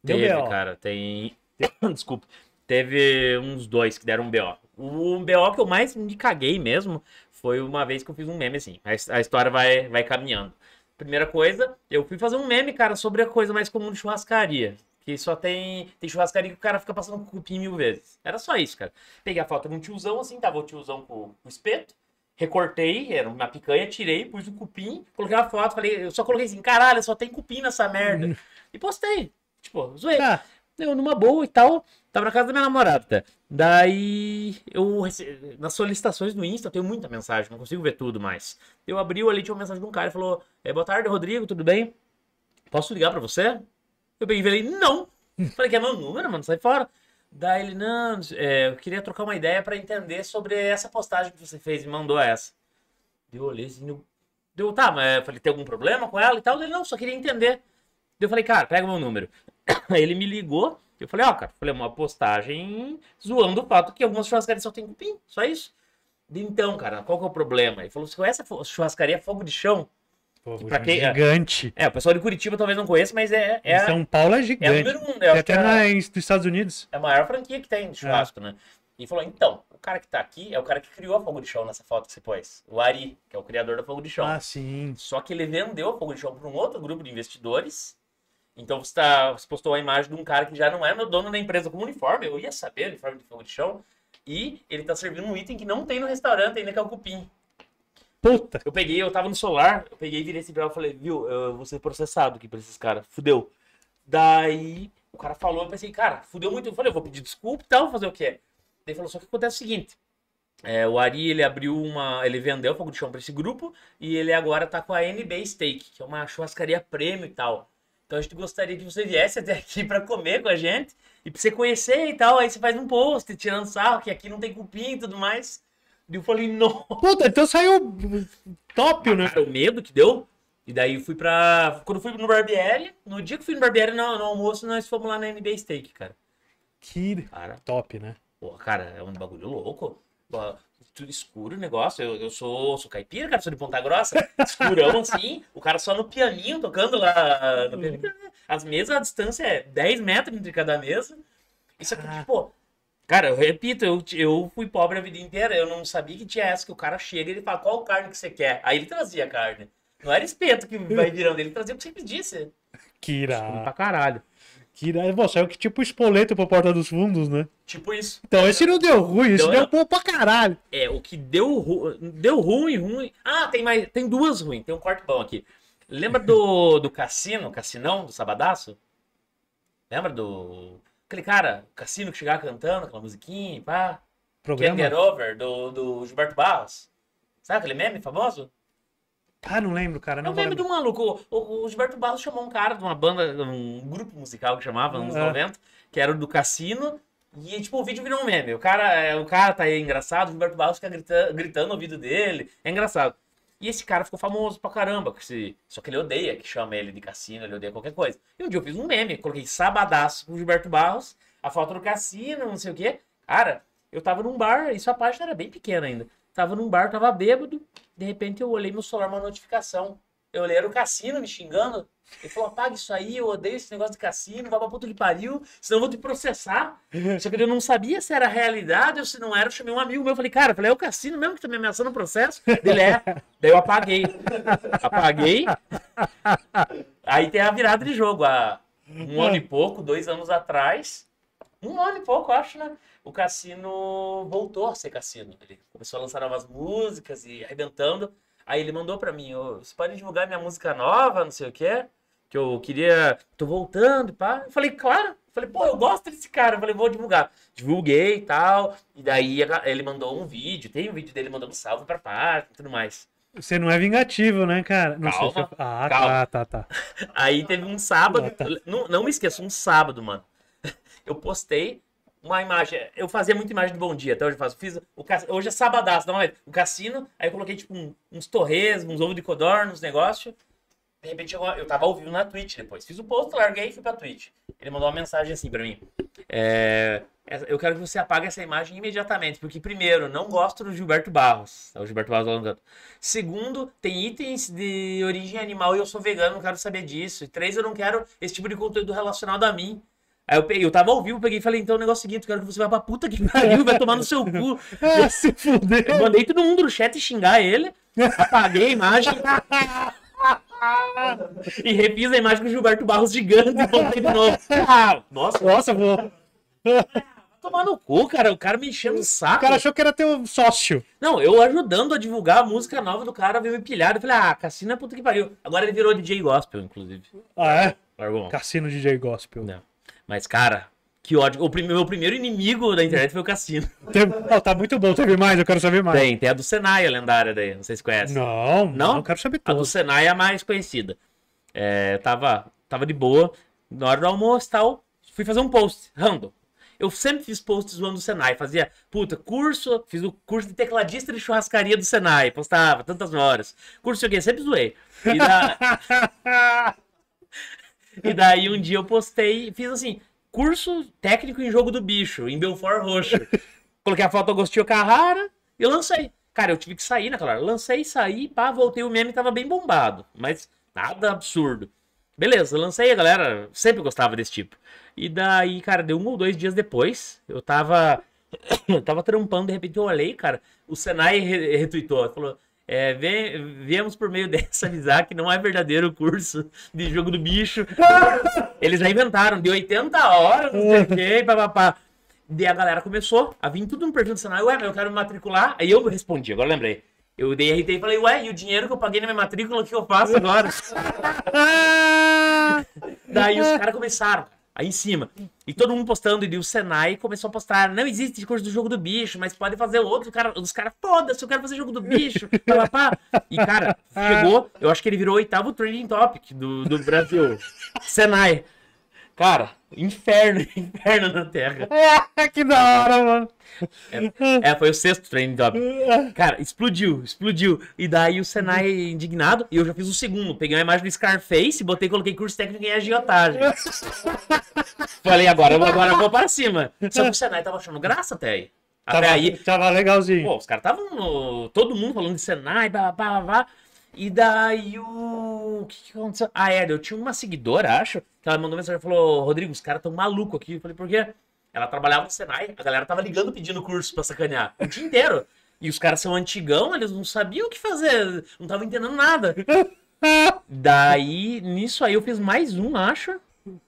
Deu teve, B.O. cara, tem. [COUGHS] Desculpa teve uns dois que deram um BO. O BO que eu mais me caguei mesmo foi uma vez que eu fiz um meme, assim. A, a história vai, vai caminhando. Primeira coisa, eu fui fazer um meme, cara, sobre a coisa mais comum de churrascaria. Que só tem, tem churrascaria que o cara fica passando cupim mil vezes. Era só isso, cara. Peguei a foto de um tiozão, assim, tava o tiozão com o espeto. Recortei, era uma picanha, tirei, pus o um cupim, coloquei a foto, falei, eu só coloquei assim, caralho, só tem cupim nessa merda. Hum. E postei. Tipo, zoei. Tá eu numa boa e tal, tava na casa da minha namorada. Daí eu nas solicitações no Insta eu tenho muita mensagem, não consigo ver tudo mais. Eu abri ali tinha uma mensagem de um cara e falou: é, "Boa tarde, Rodrigo, tudo bem? Posso ligar para você?" Eu peguei e falei: "Não". [LAUGHS] Falei que é meu número, mano, sai fora. Daí ele, não, é, eu queria trocar uma ideia para entender sobre essa postagem que você fez e mandou essa. Deu olhei deu, assim, tá, mas eu falei, tem algum problema com ela e tal? Ele, não, só queria entender. Eu falei, cara, pega o meu número. [COUGHS] ele me ligou. Eu falei, ó, oh, cara, falei, é uma postagem zoando o fato que algumas churrascarias só tem cupim, só isso. Então, cara, qual que é o problema? Ele falou, você conhece a churrascaria Fogo de Chão? Pô, que, é é, gigante. É, o pessoal de Curitiba talvez não conheça, mas é. é São Paulo é gigante. É número um, né? até na, é, dos Estados Unidos. É a maior franquia que tem de churrasco, é. né? E falou: então, o cara que tá aqui é o cara que criou a Fogo de Chão nessa foto que você pôs. O Ari, que é o criador da Fogo de Chão. Ah, sim. Só que ele vendeu a Fogo de Chão para um outro grupo de investidores então você, tá, você postou a imagem de um cara que já não é dono da empresa com uniforme, eu ia saber, uniforme de fogo de chão, e ele tá servindo um item que não tem no restaurante ainda, que é o cupim. Puta! Eu peguei, eu tava no celular, eu peguei, virei esse assim e falei, viu, eu vou ser processado aqui pra esses caras, fudeu. Daí o cara falou, eu pensei, cara, fudeu muito, eu falei, eu vou pedir desculpa e então, tal, fazer o que Daí Ele falou, só que acontece o seguinte, é, o Ari, ele abriu uma. Ele vendeu o fogo de chão para esse grupo e ele agora tá com a NB Steak, que é uma churrascaria prêmio e tal. Então a gente gostaria que você viesse até aqui para comer com a gente e para você conhecer e tal. Aí você faz um post tirando sarro que aqui não tem cupim e tudo mais. E eu falei, não. Puta, então saiu top, né? Cara, o medo que deu. E daí fui pra. Quando fui no Barbieri, no dia que fui no Barbieri no, no almoço, nós fomos lá na NBA Steak, cara. Que cara, top, né? Pô, cara, é um bagulho louco tudo escuro o negócio. Eu, eu sou, sou caipira, cara, sou de Ponta Grossa. Escurão [LAUGHS] assim, o cara só no pianinho tocando lá. No hum. As mesas, a distância é 10 metros entre cada mesa. Isso aqui, ah. tipo. Cara, eu repito, eu, eu fui pobre a vida inteira. Eu não sabia que tinha essa que o cara chega e ele fala qual carne que você quer. Aí ele trazia a carne. Não era espeto que vai virando, ele trazia o que sempre disse. Que irado. Pra caralho. Que você é o que tipo espoleto pra porta dos fundos, né? Tipo isso. Então esse não deu ruim, esse deu, deu bom pra caralho. É, o que deu ruim. Deu ruim, ruim. Ah, tem mais. Tem duas ruins, tem um quarto bom aqui. Lembra do, do cassino, cassinão, do sabadaço? Lembra do. Aquele cara, cassino que chegava cantando, aquela musiquinha, pá. É Programa? Get Over, do, do Gilberto Barros. Sabe aquele meme famoso? Ah, não lembro, cara. Não eu lembro do um maluco. O, o, Gilberto Barros chamou um cara de uma banda, um grupo musical que chamava, anos é. 90, que era o do Cassino. E, tipo, o vídeo virou um meme. O cara, é, o cara tá aí engraçado, o Gilberto Barros fica grita, gritando no ouvido dele. É engraçado. E esse cara ficou famoso pra caramba. Se... Só que ele odeia que chama ele de cassino, ele odeia qualquer coisa. E um dia eu fiz um meme, coloquei sabadaço com o Gilberto Barros, a foto do cassino, não sei o quê. Cara, eu tava num bar, isso a página era bem pequena ainda. Tava num bar, tava bêbado, de repente eu olhei meu celular, uma notificação. Eu olhei, era o cassino me xingando. Ele falou: apaga isso aí, eu odeio esse negócio de cassino, vai pra puta que pariu, senão eu vou te processar. Só que eu não sabia se era realidade ou se não era. Eu chamei um amigo meu, falei: cara, falei, é o cassino mesmo que tá me ameaçando o processo? Ele é. Daí eu apaguei. Apaguei. Aí tem a virada de jogo, há um ano e pouco, dois anos atrás um ano e pouco, acho, né? O Cassino voltou a ser Cassino. Ele começou a lançar novas músicas e arrebentando. Aí ele mandou para mim, oh, você pode divulgar minha música nova, não sei o quê? Que eu queria... Tô voltando, pá. Eu falei, claro. Eu falei, pô, eu gosto desse cara. Eu falei, vou divulgar. Divulguei e tal. E daí ele mandou um vídeo. Tem um vídeo dele mandando salve pra parte e tudo mais. Você não é vingativo, né, cara? Não calma, sei se eu... Ah, tá, calma. tá, tá, tá. Aí teve um sábado. Ah, tá. Não, não me esqueço, um sábado, mano eu postei uma imagem. Eu fazia muita imagem do Bom Dia, até hoje eu faço. Fiz, o, hoje é sabadaço, não é? O cassino, aí eu coloquei tipo um, uns torres uns ovos de codorna, uns negócios. De repente eu, eu tava ao vivo na Twitch depois. Fiz o post, larguei e fui pra Twitch. Ele mandou uma mensagem assim pra mim. É, é eu quero que você apague essa imagem imediatamente, porque primeiro, não gosto do Gilberto Barros. é O Gilberto Barros alongando. Segundo, tem itens de origem animal e eu sou vegano, não quero saber disso. E três, eu não quero esse tipo de conteúdo relacionado a mim. Aí eu, peguei, eu tava ao vivo, peguei e falei, então o negócio é o seguinte, eu quero que você vá pra puta que pariu, vai tomar no seu cu. [LAUGHS] ah, se fuder. Eu mandei todo mundo no chat xingar ele, apaguei a imagem. [LAUGHS] e repisa a imagem com o Gilberto Barros gigante e voltei de novo. Ah, nossa, nossa, vou. tomar no cu, cara. O cara me enchendo o saco. O cara achou que era teu sócio. Não, eu ajudando a divulgar a música nova do cara, veio me pilhar. Eu falei, ah, Cassino é puta que pariu. Agora ele virou DJ Gospel, inclusive. Ah, é? Largou. Cassino DJ Gospel. Não. Mas, cara, que ódio. O meu primeiro inimigo da internet foi o cassino. [LAUGHS] Tem... Oh, tá muito bom, teve mais, eu quero saber mais. Tem, tem a do Senai, a lendária daí, não sei se conhece. Não, não, não quero saber tudo. A do Senai é a mais conhecida. É, tava, tava de boa, na hora do almoço e tal, fui fazer um post, random. Eu sempre fiz posts zoando o Senai, fazia, puta, curso, fiz o curso de tecladista de churrascaria do Senai, postava tantas horas. Curso, de o sempre zoei. E da... [LAUGHS] E daí um dia eu postei, fiz assim, curso técnico em jogo do bicho, em Belfort Roxo. [LAUGHS] Coloquei a foto do Agostinho Carrara e lancei. Cara, eu tive que sair na claro Lancei, saí, pá, voltei, o meme tava bem bombado. Mas nada absurdo. Beleza, lancei, a galera sempre gostava desse tipo. E daí, cara, deu um ou dois dias depois, eu tava... [COUGHS] eu tava trampando, de repente eu olhei, cara, o Senai retweetou, falou... É, vem, viemos por meio [LAUGHS] dessa avisar que não é verdadeiro o curso de jogo do bicho. [LAUGHS] Eles inventaram de 80 horas, não sei o quê, papapá. Daí a galera começou a vir tudo no perfil do Senai, ué, mas eu quero me matricular. Aí eu respondi, agora lembrei. Eu dei RT e falei, ué, e o dinheiro que eu paguei na minha matrícula, o que eu faço agora? [LAUGHS] Daí os caras começaram. Aí em cima. E todo mundo postando, e o Senai começou a postar: não existe curso do jogo do bicho, mas pode fazer outro. Cara, os caras, foda-se, eu quero fazer jogo do bicho. [LAUGHS] Pá, pá. E, cara, ah. chegou, eu acho que ele virou o oitavo trending topic do, do Brasil. [LAUGHS] Senai. Cara, inferno, [LAUGHS] inferno na Terra. É, que da hora, mano. É, é, foi o sexto treino da. Cara, explodiu, explodiu. E daí o Senai é indignado. E eu já fiz o segundo. Peguei uma imagem do Scarface, botei, coloquei curso técnico em agiotagem. Falei, agora, agora eu vou para cima. Só que o Senai tava achando graça até aí. Até tava, aí. Tava legalzinho. Pô, os caras estavam. Todo mundo falando de Senai, blá blá blá. blá. E daí o. O que, que aconteceu? Ah, é, eu tinha uma seguidora, acho, que ela mandou mensagem e falou: Rodrigo, os caras tão maluco aqui. Eu falei: por quê? Ela trabalhava no Senai, a galera tava ligando pedindo curso pra sacanear o dia inteiro. E os caras são antigão, eles não sabiam o que fazer, não estavam entendendo nada. daí, nisso aí eu fiz mais um, acho.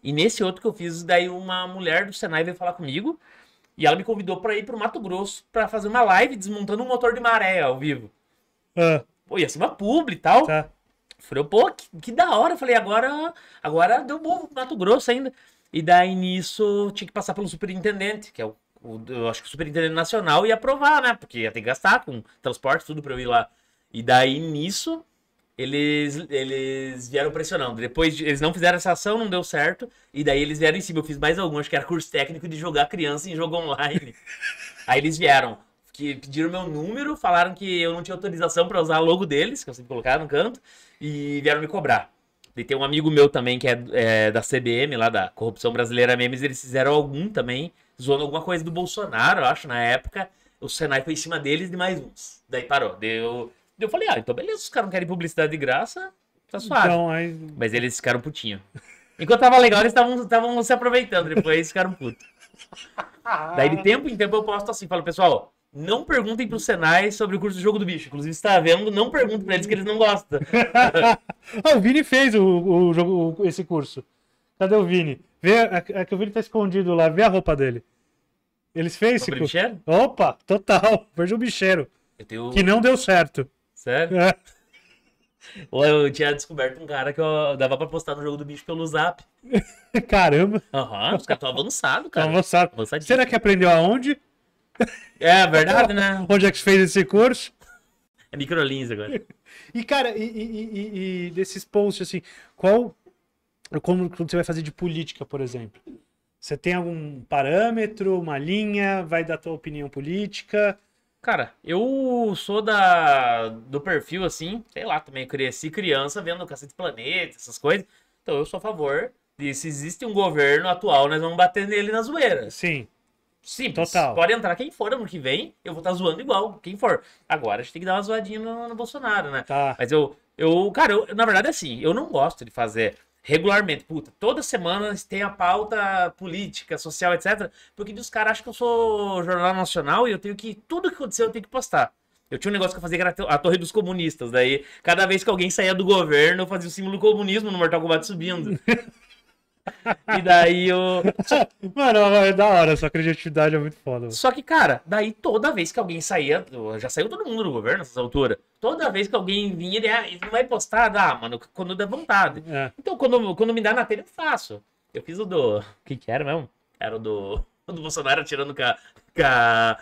E nesse outro que eu fiz, daí uma mulher do Senai veio falar comigo. E ela me convidou para ir pro Mato Grosso para fazer uma live desmontando um motor de maré ao vivo. Ah. Pô, ia ser uma publi e tal. Tá. Falei, pô, que, que, da hora. Falei, agora, agora deu bom Mato Grosso ainda. E daí nisso tinha que passar pelo superintendente, que é o, o eu acho que o superintendente nacional, ia aprovar, né? Porque ia ter que gastar com transporte, tudo pra eu ir lá. E daí nisso eles, eles vieram pressionando. Depois eles não fizeram essa ação, não deu certo. E daí eles vieram em cima. Eu fiz mais algum, acho que era curso técnico de jogar criança em jogo online. [LAUGHS] Aí eles vieram que pediram meu número, falaram que eu não tinha autorização para usar o logo deles, que eu sempre colocava no canto, e vieram me cobrar. E tem um amigo meu também que é, é, da CBM, lá da Corrupção Brasileira Memes, eles fizeram algum também, zoando alguma coisa do Bolsonaro, eu acho, na época. O Senai foi em cima deles de mais uns. Daí parou. Deu. Eu falei, ah, então beleza, os caras não querem publicidade de graça, tá suave. Então, aí... Mas eles ficaram putinho. Enquanto tava legal, eles estavam se aproveitando, depois eles ficaram putos. [LAUGHS] Daí de tempo em tempo eu posto assim, falo, pessoal, não perguntem pro Senai sobre o curso do jogo do bicho. Inclusive, está vendo, não perguntem pra eles que eles não gostam. [LAUGHS] ah, o Vini fez o, o jogo, o, esse curso. Cadê o Vini? Vê, a, é, é que o Vini tá escondido lá, vê a roupa dele. Eles fez esse curso. Opa, total. [LAUGHS] Veja o bicheiro. Tenho... Que não deu certo. Sério? É. [LAUGHS] Eu tinha descoberto um cara que eu dava pra postar no jogo do bicho pelo zap. Caramba! Aham, uhum, os caras estão avançados, cara. Avançado. Será que aprendeu aonde? É verdade, né? [LAUGHS] Onde é que você fez esse curso? É microlins agora. E, cara, e, e, e, desses posts, assim, qual. Como, quando você vai fazer de política, por exemplo? Você tem algum parâmetro, uma linha? Vai dar tua opinião política? Cara, eu sou da do perfil assim, sei lá, também cresci criança vendo Cacete Planeta, essas coisas. Então eu sou a favor de se existe um governo atual, nós vamos bater nele na zoeira. Sim. Simples. Total. Pode entrar quem for ano que vem, eu vou estar tá zoando igual, quem for. Agora a gente tem que dar uma zoadinha no, no Bolsonaro, né? Tá. Mas eu, eu cara, eu, na verdade é assim, eu não gosto de fazer regularmente. Puta, toda semana tem a pauta política, social, etc. Porque os caras acham que eu sou jornal nacional e eu tenho que. Tudo que aconteceu eu tenho que postar. Eu tinha um negócio que eu fazia que era a Torre dos Comunistas. Daí, cada vez que alguém saía do governo, eu fazia o símbolo comunismo no Mortal Kombat subindo. [LAUGHS] e daí o. Mano, é da hora, sua criatividade é muito foda. Mano. Só que, cara, daí toda vez que alguém saía, já saiu todo mundo do governo nessa altura. Toda vez que alguém vinha, ele, ah, não vai postar, ah, mano, quando dá vontade. É. Então, quando, quando me dá na telha, eu faço. Eu fiz o do. O que que era mesmo? Era o do. [LAUGHS] O do Bolsonaro tirando com a. Com a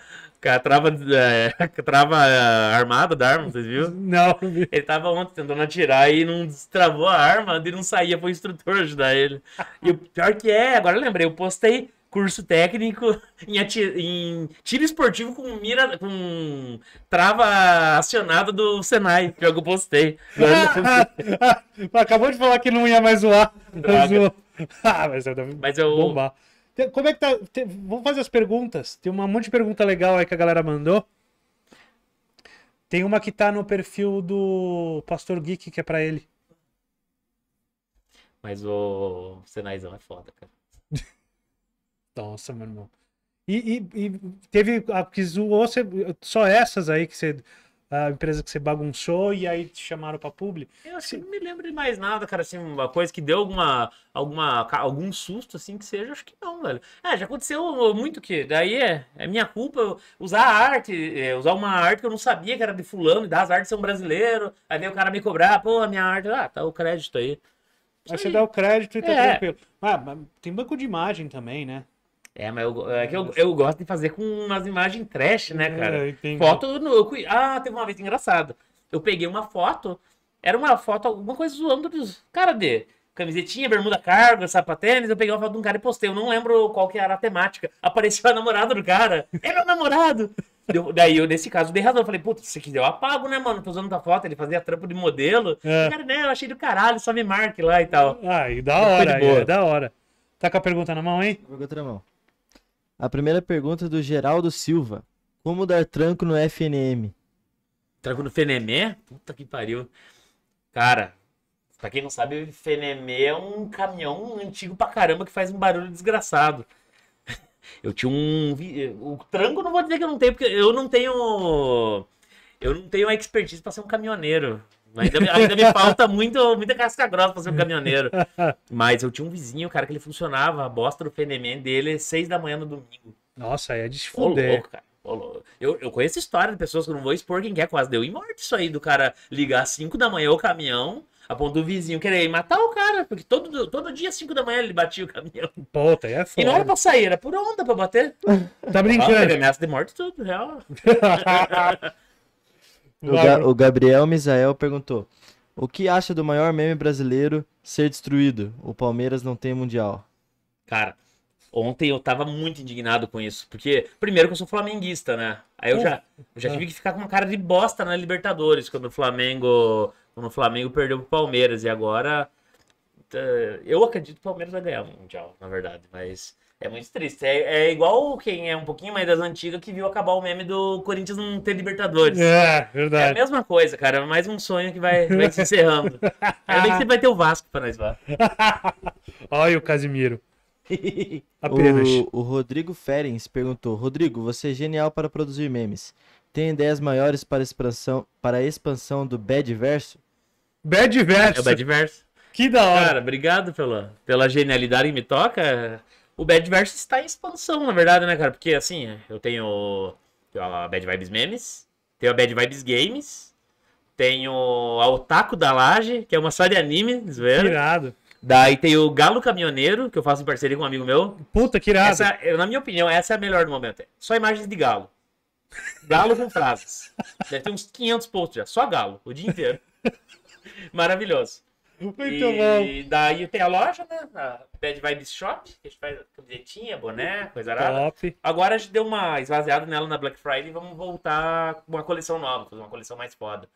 trava, é, [LAUGHS] trava armada da arma, vocês viram? Não, Ele tava ontem tentando atirar e não destravou a arma, e não saía foi o instrutor ajudar ele. E o pior que é, agora eu lembrei, eu postei curso técnico em, atir, em tiro esportivo com mira com trava acionada do Senai, que eu postei. [LAUGHS] Acabou de falar que não ia mais zoar. Mas, [LAUGHS] ah, mas eu, mas eu bombar. Como é que tá. vamos fazer as perguntas. Tem um monte de pergunta legal aí que a galera mandou. Tem uma que tá no perfil do Pastor Geek, que é pra ele. Mas o Senaizão é foda, cara. [LAUGHS] Nossa, meu irmão. E, e, e teve. A, que zoou, só essas aí que você a empresa que você bagunçou e aí te chamaram para publi? Eu acho que não me lembro de mais nada, cara, assim, uma coisa que deu alguma, alguma, algum susto, assim, que seja, acho que não, velho. É, já aconteceu muito que, daí é, é minha culpa usar a arte, é, usar uma arte que eu não sabia que era de fulano, e dar as artes ser um brasileiro, aí veio o cara me cobrar, pô, a minha arte, ah, tá o crédito aí. Aí você dá o crédito e tá é. tranquilo. Ah, tem banco de imagem também, né? É, mas eu, é que eu, eu gosto de fazer com umas imagens trash, né, é, cara? É, foto. No, eu, ah, teve uma vez engraçado. Eu peguei uma foto, era uma foto, alguma coisa zoando dos. Cara, de camisetinha, bermuda cargo, sapatênis. Eu peguei uma foto de um cara e postei. Eu não lembro qual que era a temática. Apareceu a namorada do cara. [LAUGHS] É meu namorado! Deu, daí eu, nesse caso, dei razão. Eu falei, puta, se quiser eu apago, né, mano? Tô usando tua foto, ele fazia trampo de modelo. É. Cara, né, eu achei do caralho, só me marque lá e tal. Ah, e da hora, é, da hora. Tá com a pergunta na mão, hein? Pergunta na mão. A primeira pergunta é do Geraldo Silva. Como dar tranco no FNM? Tranco no FNM? Puta que pariu. Cara, pra quem não sabe, o FNM é um caminhão antigo pra caramba que faz um barulho desgraçado. [LAUGHS] Eu tinha um. O tranco não vou dizer que eu não tenho, porque eu não tenho. Eu não tenho a expertise pra ser um caminhoneiro. Ainda, ainda me falta muito, muita casca grossa pra ser um caminhoneiro. Mas eu tinha um vizinho, cara, que ele funcionava a bosta do Fenemen dele seis da manhã no domingo. Nossa, aí é de se Eu, eu conheço história de pessoas que eu não vou expor quem quer, é quase deu em morte isso aí do cara ligar às 5 da manhã o caminhão, a ponto do vizinho querer matar o cara, porque todo, todo dia às 5 da manhã ele batia o caminhão. Puta, é foda. E não era pra sair, era por onda pra bater. Tá brincando. Ah, ameaça de morte tudo, real. [LAUGHS] O, Ga o Gabriel Misael perguntou: O que acha do maior meme brasileiro ser destruído? O Palmeiras não tem mundial. Cara, ontem eu tava muito indignado com isso. Porque, primeiro, que eu sou flamenguista, né? Aí eu já, eu já é. tive que ficar com uma cara de bosta na Libertadores quando o Flamengo. Quando o Flamengo perdeu pro Palmeiras. E agora. Eu acredito que o Palmeiras vai ganhar o Mundial, na verdade, mas. É muito triste. É, é, igual quem é um pouquinho mais das antigas que viu acabar o meme do Corinthians não ter Libertadores. É, verdade. É a mesma coisa, cara. É mais um sonho que vai, vai se encerrando. Ainda bem que você vai ter o Vasco pra nós lá. [LAUGHS] Olha o Casimiro. [LAUGHS] Apenas. O, o Rodrigo Ferens perguntou: Rodrigo, você é genial para produzir memes. Tem ideias maiores para expansão, para a expansão do Bad Verso? Bad Verso. É o Bad Verso. Que da hora. Cara, obrigado pela, pela genialidade que me toca o Bad Versus está em expansão, na verdade, né, cara? Porque, assim, eu tenho a Bad Vibes Memes, tenho a Bad Vibes Games, tenho a Otaku da Laje, que é uma série de anime, zoeira. Daí tem o Galo Caminhoneiro, que eu faço em parceria com um amigo meu. Puta, que irado. Essa, é, na minha opinião, essa é a melhor do momento. Só imagens de galo. Galo com frases. [LAUGHS] Deve ter uns 500 posts já. Só galo, o dia inteiro. [LAUGHS] Maravilhoso. Muito e bom. daí tem a loja, né? A Bad Vibes Shop, que a gente faz camisetinha, boné, coisa rara. Agora a gente deu uma esvaziada nela na Black Friday e vamos voltar com uma coleção nova, fazer uma coleção mais foda.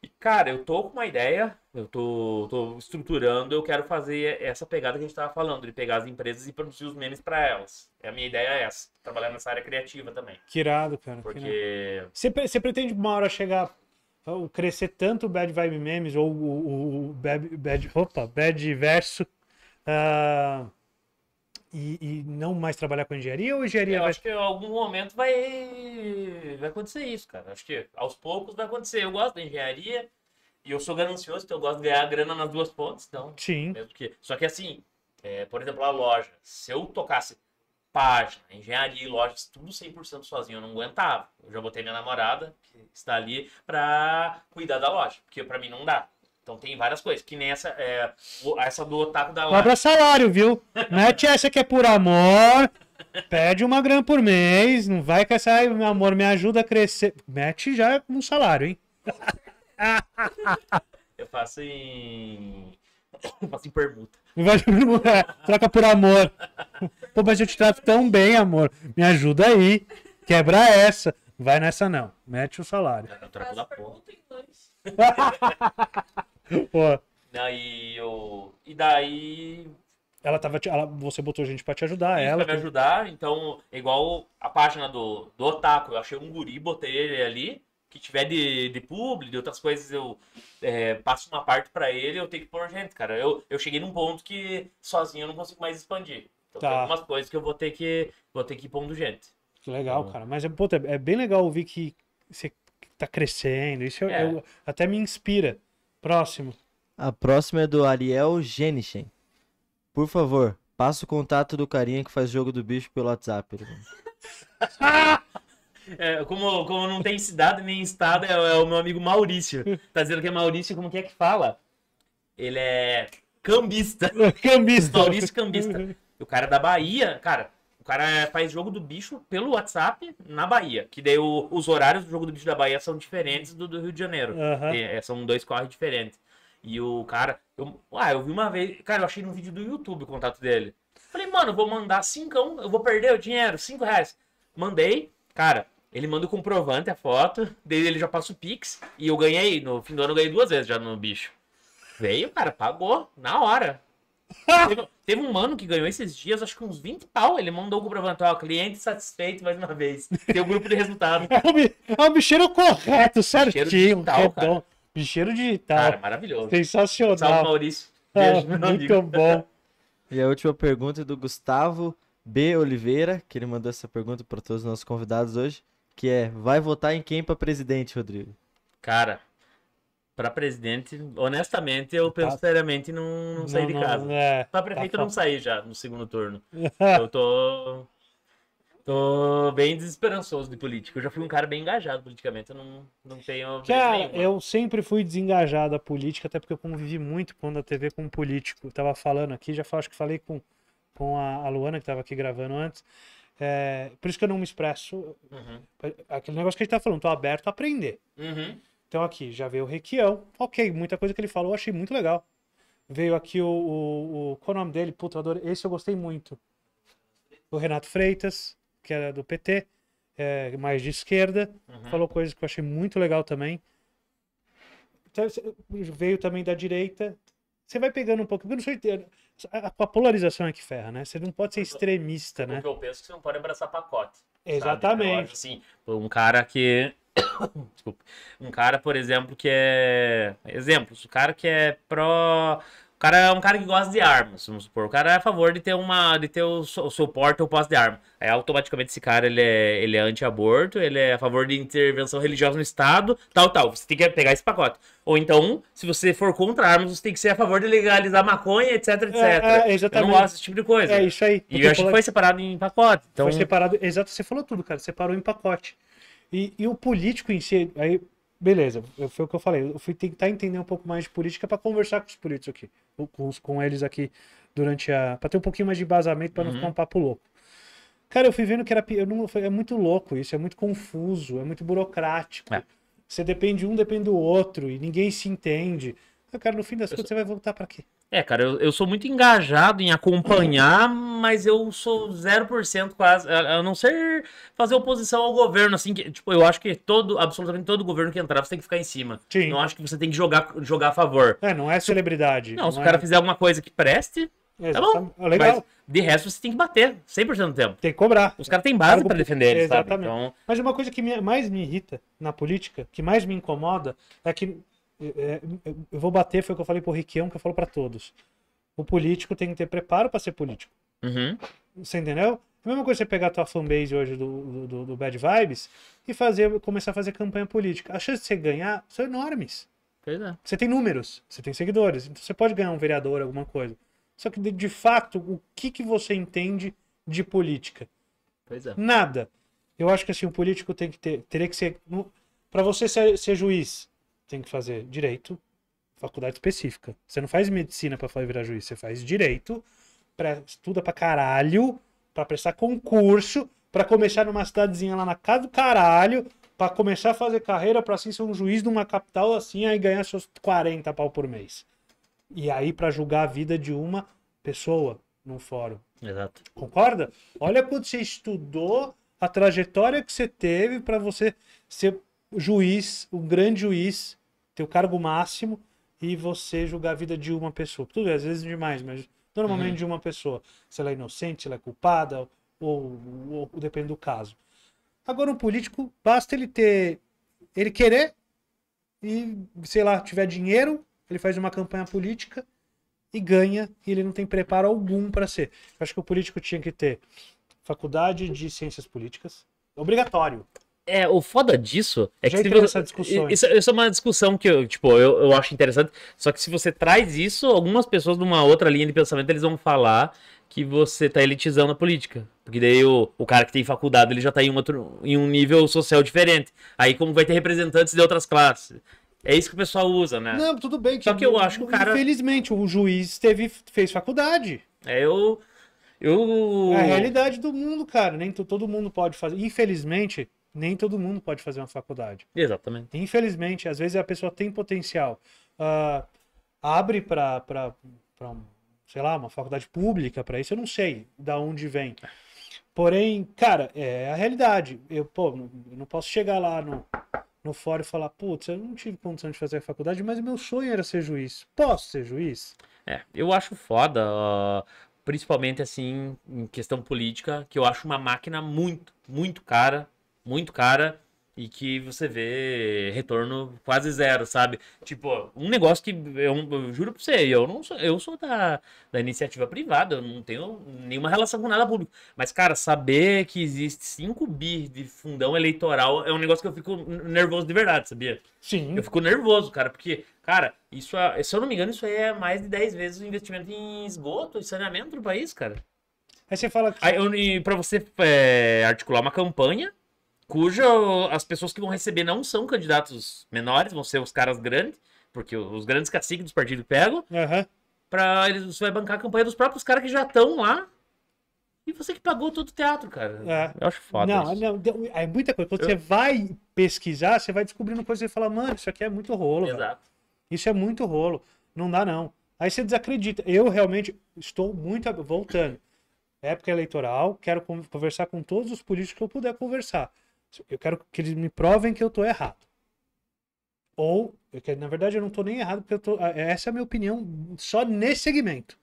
E, cara, eu tô com uma ideia, eu tô, tô estruturando, eu quero fazer essa pegada que a gente tava falando, de pegar as empresas e produzir os memes para elas. É a minha ideia é essa, trabalhar nessa área criativa também. Que irado, cara. Porque. Que Você, você pretende uma hora chegar então, crescer tanto o Bad Vibe Memes ou o, o Bad, Bad, opa, Bad Verso uh, e, e, não mais trabalhar com engenharia ou engenharia? Eu vai... acho que em algum momento vai, vai acontecer isso, cara. Acho que aos poucos vai acontecer. Eu gosto da engenharia e eu sou ganancioso, então eu gosto de ganhar grana nas duas pontas. Então, Sim. Que... Só que assim, é, por exemplo, a loja. Se eu tocasse página, engenharia e lojas, tudo 100% sozinho, eu não aguentava. Eu já botei minha namorada, que está ali, para cuidar da loja, porque para mim não dá. Então tem várias coisas, que nem essa, é, essa do Otaku da loja. Cobra salário, viu? Mete é essa que é por amor, pede uma grana por mês, não vai com essa, aí, meu amor, me ajuda a crescer. Mete já um salário, hein? eu faço em Faço em assim, permuta. É, troca por amor. Pô, mas eu te trato tão bem, amor. Me ajuda aí. Quebra essa. Vai nessa não. Mete o salário. Eu, troco da porra. [LAUGHS] Pô. Não, e, eu... e daí. Ela tava. Te... Ela... Você botou gente pra te ajudar. Isso, ela. Pra me ajudar, então, igual a página do, do Otaku. Eu achei um guri, botei ele ali que tiver de, de publi, de outras coisas, eu é, passo uma parte para ele, eu tenho que pôr gente, cara. Eu, eu cheguei num ponto que sozinho eu não consigo mais expandir. Então tá. tem algumas coisas que eu vou ter que, vou ter que ir pondo gente. Que legal, então, cara. Mas é, puta, é bem legal ouvir que você tá crescendo. Isso é. eu, eu, até me inspira. Próximo. A próxima é do Ariel Genichen. Por favor, passa o contato do carinha que faz jogo do bicho pelo WhatsApp. [LAUGHS] [LAUGHS] É, como, como não tem cidade nem estado, é, é, o meu amigo Maurício. Tá dizendo que é Maurício, como que é que fala? Ele é cambista. [LAUGHS] cambista. Maurício cambista. o cara é da Bahia, cara, o cara é, faz jogo do bicho pelo WhatsApp na Bahia. Que daí o, os horários do jogo do bicho da Bahia são diferentes do, do Rio de Janeiro. Uhum. E, é, são dois corres diferentes. E o cara. Eu, ah, eu vi uma vez. Cara, eu achei no vídeo do YouTube o contato dele. Falei, mano, eu vou mandar cinco eu vou perder o dinheiro, cinco reais. Mandei, cara, ele manda o comprovante, a foto, dele ele já passa o Pix. E eu ganhei, no fim do ano eu ganhei duas vezes já no bicho. Veio, cara, pagou, na hora. teve, teve, um mano que ganhou esses dias, acho que uns 20 pau. Ele mandou o comprovante, ó, cliente satisfeito mais uma vez. Tem o um grupo de resultado. é um é bicheiro correto, certinho. Bicheiro digital, é cara. Bicheiro digital. Cara, maravilhoso. Sensacional. Salve, Maurício. Beijo, ah, muito bom. E a última pergunta é do Gustavo B. Oliveira, que ele mandou essa pergunta para todos os nossos convidados hoje que é vai votar em quem para presidente, Rodrigo? Cara, para presidente, honestamente, eu tá. seriamente não, não sair de casa. É, para prefeito tá não sair já no segundo turno. [LAUGHS] eu tô tô bem desesperançoso de política. Eu já fui um cara bem engajado politicamente, eu não, não tenho Cara, eu sempre fui desengajado da política, até porque eu convivi muito quando a TV com um político. Eu tava falando aqui, já acho que falei com com a, a Luana que estava aqui gravando antes. É, por isso que eu não me expresso. Uhum. Aquele negócio que a gente tá falando, tô aberto a aprender. Uhum. Então aqui já veio o Requião. Ok, muita coisa que ele falou eu achei muito legal. Veio aqui o. o, o qual é o nome dele? Puta, esse eu gostei muito. O Renato Freitas, que era do PT, é, mais de esquerda. Uhum. Falou coisas que eu achei muito legal também. Então, veio também da direita. Você vai pegando um pouco, eu não sou a, a polarização é que ferra, né? Você não pode ser extremista, né? eu penso que você não pode abraçar pacote. Exatamente. Sabe? Eu acho, assim, um cara que. [COUGHS] Desculpa. Um cara, por exemplo, que é. Exemplos. O cara que é pró cara é um cara que gosta de armas, vamos supor. O cara é a favor de ter uma. de ter o, seu suporte ou posse de arma. Aí automaticamente esse cara ele é, ele é anti-aborto, ele é a favor de intervenção religiosa no Estado, tal, tal. Você tem que pegar esse pacote. Ou então, se você for contra armas, você tem que ser a favor de legalizar maconha, etc, é, etc. É, é, exatamente. Eu não gosto desse tipo de coisa. É isso aí. E eu acho que foi separado em pacote. Então... Foi separado, exato, você falou tudo, cara. Separou em pacote. E, e o político em si, aí, beleza, foi o que eu falei. Eu fui tentar entender um pouco mais de política para conversar com os políticos aqui com, com eles aqui durante a. pra ter um pouquinho mais de embasamento, pra não ficar um uhum. papo louco. Cara, eu fui vendo que era. Eu não, é muito louco isso, é muito confuso, é muito burocrático. É. Você depende um, depende do outro, e ninguém se entende. Cara, no fim das eu contas, você vai voltar para quê? É, cara, eu, eu sou muito engajado em acompanhar, mas eu sou 0% quase, a, a não ser fazer oposição ao governo, assim, que, tipo, eu acho que todo, absolutamente todo governo que entrar, você tem que ficar em cima. Sim. Não acho que você tem que jogar, jogar a favor. É, não é celebridade. Não, não se é... o cara é- fizer alguma coisa que preste, Tá bom. É legal. Mas de resto, você tem que bater 100% do tempo. Tem que cobrar. Os caras têm base para defender eles, Exatamente. Sabe? Então... Mas uma coisa que mais me irrita na política, que mais me incomoda, é que é, eu vou bater, foi o que eu falei pro Riquião, que eu falo para todos. O político tem que ter preparo para ser político. Uhum. Você entendeu? É a mesma coisa você pegar a tua fanbase hoje do, do, do, Bad Vibes e fazer, começar a fazer campanha política. As chances de você ganhar são enormes. É. Você tem números, você tem seguidores, então você pode ganhar um vereador, alguma coisa. Só que, de, de fato, o que, que você entende de política? É. Nada. Eu acho que assim, o político tem que ter, teria que ser. Para você ser, ser juiz, tem que fazer direito, faculdade específica. Você não faz medicina para virar juiz, você faz direito, pra, estuda pra caralho, pra prestar concurso, pra começar numa cidadezinha lá na casa do caralho, pra começar a fazer carreira, pra assim ser um juiz de uma capital assim, aí ganhar seus 40 pau por mês. E aí pra julgar a vida de uma pessoa num fórum. Exato. Concorda? Olha quanto você estudou, a trajetória que você teve para você ser juiz, um grande juiz, ter o cargo máximo e você julgar a vida de uma pessoa. Tudo bem, às vezes demais, mas normalmente uhum. de uma pessoa. Se ela é inocente, se ela é culpada, ou, ou, ou depende do caso. Agora, um político, basta ele ter. ele querer e, sei lá, tiver dinheiro, ele faz uma campanha política e ganha, e ele não tem preparo algum para ser. Eu acho que o político tinha que ter faculdade de ciências políticas, obrigatório. É, o foda disso é Já você... essa discussão. Isso, isso, é uma discussão que eu, tipo, eu, eu acho interessante. Só que se você traz isso, algumas pessoas de uma outra linha de pensamento eles vão falar que você tá elitizando a política. Porque daí o, o cara que tem faculdade ele já tá em, uma, em um nível social diferente. Aí como vai ter representantes de outras classes. É isso que o pessoal usa, né? Não, tudo bem. Só que, eu acho que o cara... Infelizmente, o juiz teve, fez faculdade. É, eu... eu... É a realidade do mundo, cara. Nem todo mundo pode fazer. Infelizmente, nem todo mundo pode fazer uma faculdade. Exatamente. Infelizmente, às vezes a pessoa tem potencial. Uh, abre para, um, sei lá, uma faculdade pública para isso, eu não sei da onde vem. Porém, cara, é a realidade. Eu, pô, não, eu não posso chegar lá no, no fórum e falar, putz, eu não tive condição de fazer a faculdade, mas meu sonho era ser juiz. Posso ser juiz? É, eu acho foda, uh, principalmente assim, em questão política, que eu acho uma máquina muito, muito cara muito cara e que você vê retorno quase zero, sabe? Tipo, um negócio que eu, eu, juro pra você, eu não sou, eu sou da, da iniciativa privada, eu não tenho nenhuma relação com nada público. Mas, cara, saber que existe 5 bi de fundão eleitoral é um negócio que eu fico nervoso de verdade, sabia? Sim. Eu fico nervoso, cara, porque, cara, isso é, se eu não me engano, isso aí é mais de 10 vezes o investimento em esgoto e saneamento do país, cara. Aí você fala que. Aí, eu, e pra você é, articular uma campanha cuja as pessoas que vão receber não são candidatos menores, vão ser os caras grandes, porque os grandes caciques dos partidos pegam. Uhum. Pra eles, você vai bancar a campanha dos próprios caras que já estão lá. E você que pagou todo o teatro, cara. É. Eu acho foda. Não, isso. não, é muita coisa. Quando Eu... você vai pesquisar, você vai descobrindo coisas e fala, mano, isso aqui é muito rolo. Exato. Cara. Isso é muito rolo. Não dá, não. Aí você desacredita. Eu realmente estou muito voltando. Época eleitoral, quero conversar com todos os políticos que eu puder conversar. Eu quero que eles me provem que eu tô errado. Ou, eu quero, na verdade, eu não tô nem errado, porque eu tô. É, essa é a minha opinião só nesse segmento.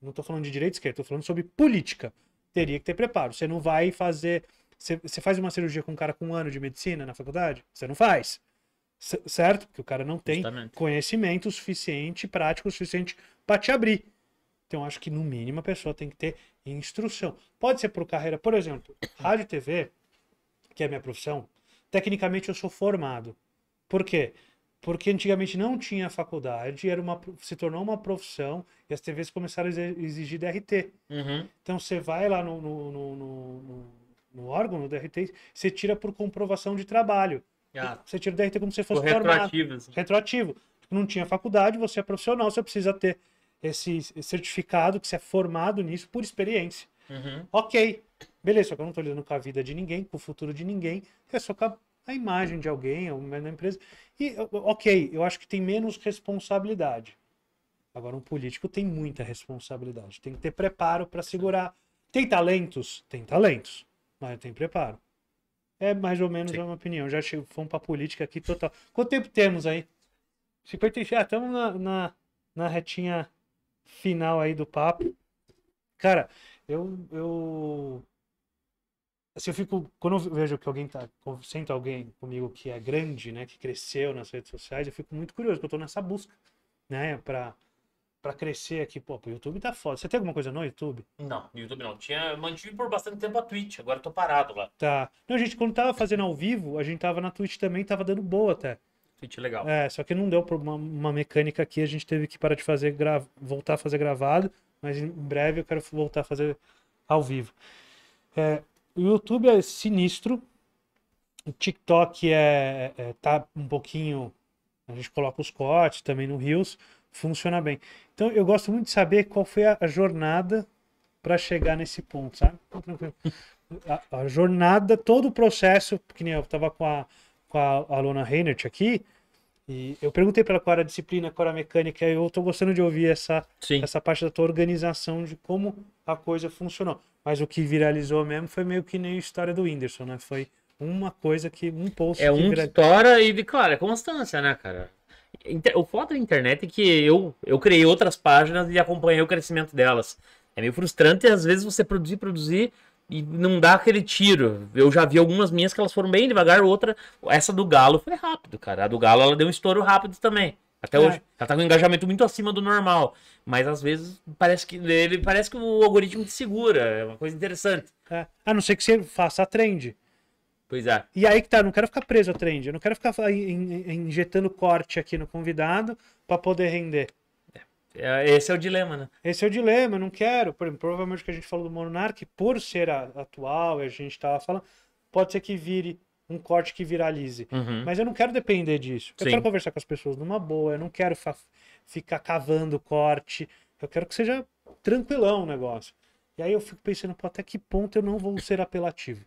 Não tô falando de direita e esquerda, tô falando sobre política. Teria que ter preparo. Você não vai fazer. Você, você faz uma cirurgia com um cara com um ano de medicina na faculdade? Você não faz. C certo? Porque o cara não tem Justamente. conhecimento suficiente, prático suficiente para te abrir. Então, acho que, no mínimo, a pessoa tem que ter instrução. Pode ser por carreira, por exemplo, rádio e TV que é a minha profissão, tecnicamente eu sou formado. Por quê? Porque antigamente não tinha faculdade, era uma, se tornou uma profissão e as TVs começaram a exigir DRT. Uhum. Então você vai lá no, no, no, no, no órgão, no DRT, você tira por comprovação de trabalho. Ah. Você tira o DRT como se fosse formado. Retroativo. Assim. Retroativo. Não tinha faculdade, você é profissional, você precisa ter esse certificado que você é formado nisso por experiência. Uhum. Ok. Beleza, só que eu não estou lidando com a vida de ninguém, com o futuro de ninguém, é só com a, a imagem de alguém, é na empresa. E, ok, eu acho que tem menos responsabilidade. Agora, um político tem muita responsabilidade, tem que ter preparo para segurar. Tem talentos? Tem talentos, mas tem preparo. É mais ou menos Sim. a minha opinião. Já chego, fomos para política aqui total. Quanto tempo temos aí? 56. Ah, estamos na, na, na retinha final aí do papo. Cara, eu, eu assim, eu fico, quando eu vejo que alguém tá, sento alguém comigo que é grande, né, que cresceu nas redes sociais, eu fico muito curioso, porque eu tô nessa busca, né, pra, pra crescer aqui. Pô, o YouTube tá foda. Você tem alguma coisa no YouTube? Não, no YouTube não. Tinha, mantive por bastante tempo a Twitch, agora tô parado lá. Tá. Não, gente, quando tava fazendo ao vivo, a gente tava na Twitch também, tava dando boa até. Twitch é legal. É, só que não deu por uma, uma mecânica aqui, a gente teve que parar de fazer, gra... voltar a fazer gravado, mas em breve eu quero voltar a fazer ao vivo. É, o YouTube é sinistro. O TikTok é, é tá um pouquinho. A gente coloca os cortes também no Rios. Funciona bem. Então eu gosto muito de saber qual foi a, a jornada para chegar nesse ponto, sabe? A, a, jornada, todo o processo, que nem eu tava com a, com a aluna Reinert aqui, e eu perguntei para ela qual era a disciplina, qual era a mecânica, e eu estou gostando de ouvir essa, essa parte da tua organização de como a coisa funcionou. Mas o que viralizou mesmo foi meio que nem a história do Whindersson, né? Foi uma coisa que um post. É uma viral... história e, claro, é constância, né, cara? O foda da internet é que eu, eu criei outras páginas e acompanhei o crescimento delas. É meio frustrante, às vezes, você produzir, produzir, e não dá aquele tiro. Eu já vi algumas minhas que elas foram bem devagar, outra, essa do Galo foi rápido, cara. A do Galo ela deu um estouro rápido também. Até é. hoje, ela tá com um engajamento muito acima do normal, mas às vezes parece que ele parece que o algoritmo te segura, é uma coisa interessante. É. A não ser que você faça a trend. Pois é. E aí que tá, eu não quero ficar preso a trend, eu não quero ficar injetando corte aqui no convidado para poder render. É, esse é o dilema, né? Esse é o dilema, eu não quero. Por exemplo, provavelmente o que a gente falou do Monark, por ser a, atual, a gente estava falando, pode ser que vire um corte que viralize. Uhum. Mas eu não quero depender disso. Eu Sim. quero conversar com as pessoas numa boa, eu não quero ficar cavando corte. Eu quero que seja tranquilão o negócio. E aí eu fico pensando, pô, até que ponto eu não vou ser apelativo?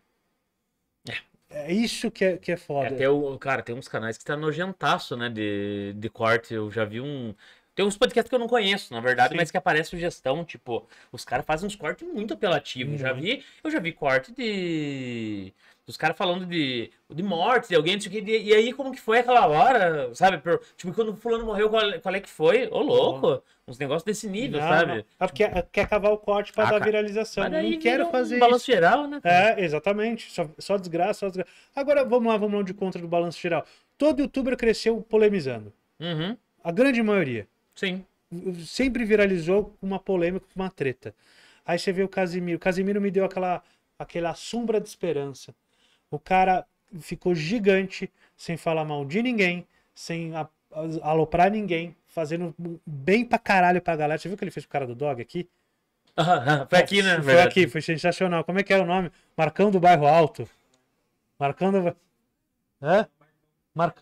[LAUGHS] É. É isso que é, que é foda. É, até o, cara, tem uns canais que tá nojentaço, né, de, de corte. Eu já vi um... Tem uns podcasts que eu não conheço, na verdade, Sim. mas que aparece sugestão, tipo, os caras fazem uns cortes muito apelativos. Uhum. Já vi, eu já vi corte de. Os caras falando de, de morte, de alguém, não sei o que. De, e aí, como que foi aquela hora, sabe? Tipo, quando o fulano morreu, qual, qual é que foi? Ô, louco! Oh. Uns negócios desse nível, não, sabe? Não. É porque tipo... quer cavar o corte pra ah, dar viralização. Mas não quero fazer um balanço isso. geral, né? Cara? É, exatamente. Só, só desgraça, só desgraça. Agora, vamos lá, vamos lá de contra do balanço geral. Todo youtuber cresceu polemizando. Uhum. A grande maioria. Sim. Sempre viralizou uma polêmica, uma treta. Aí você vê o Casimiro. O Casimiro me deu aquela, aquela sombra de esperança. O cara ficou gigante, sem falar mal de ninguém, sem aloprar ninguém, fazendo bem pra caralho pra galera. Você viu o que ele fez com o cara do dog aqui? foi aqui, né? Foi aqui, foi sensacional. Como é que era o nome? Marcão do Bairro Alto. Marcão do. Hã? Mar...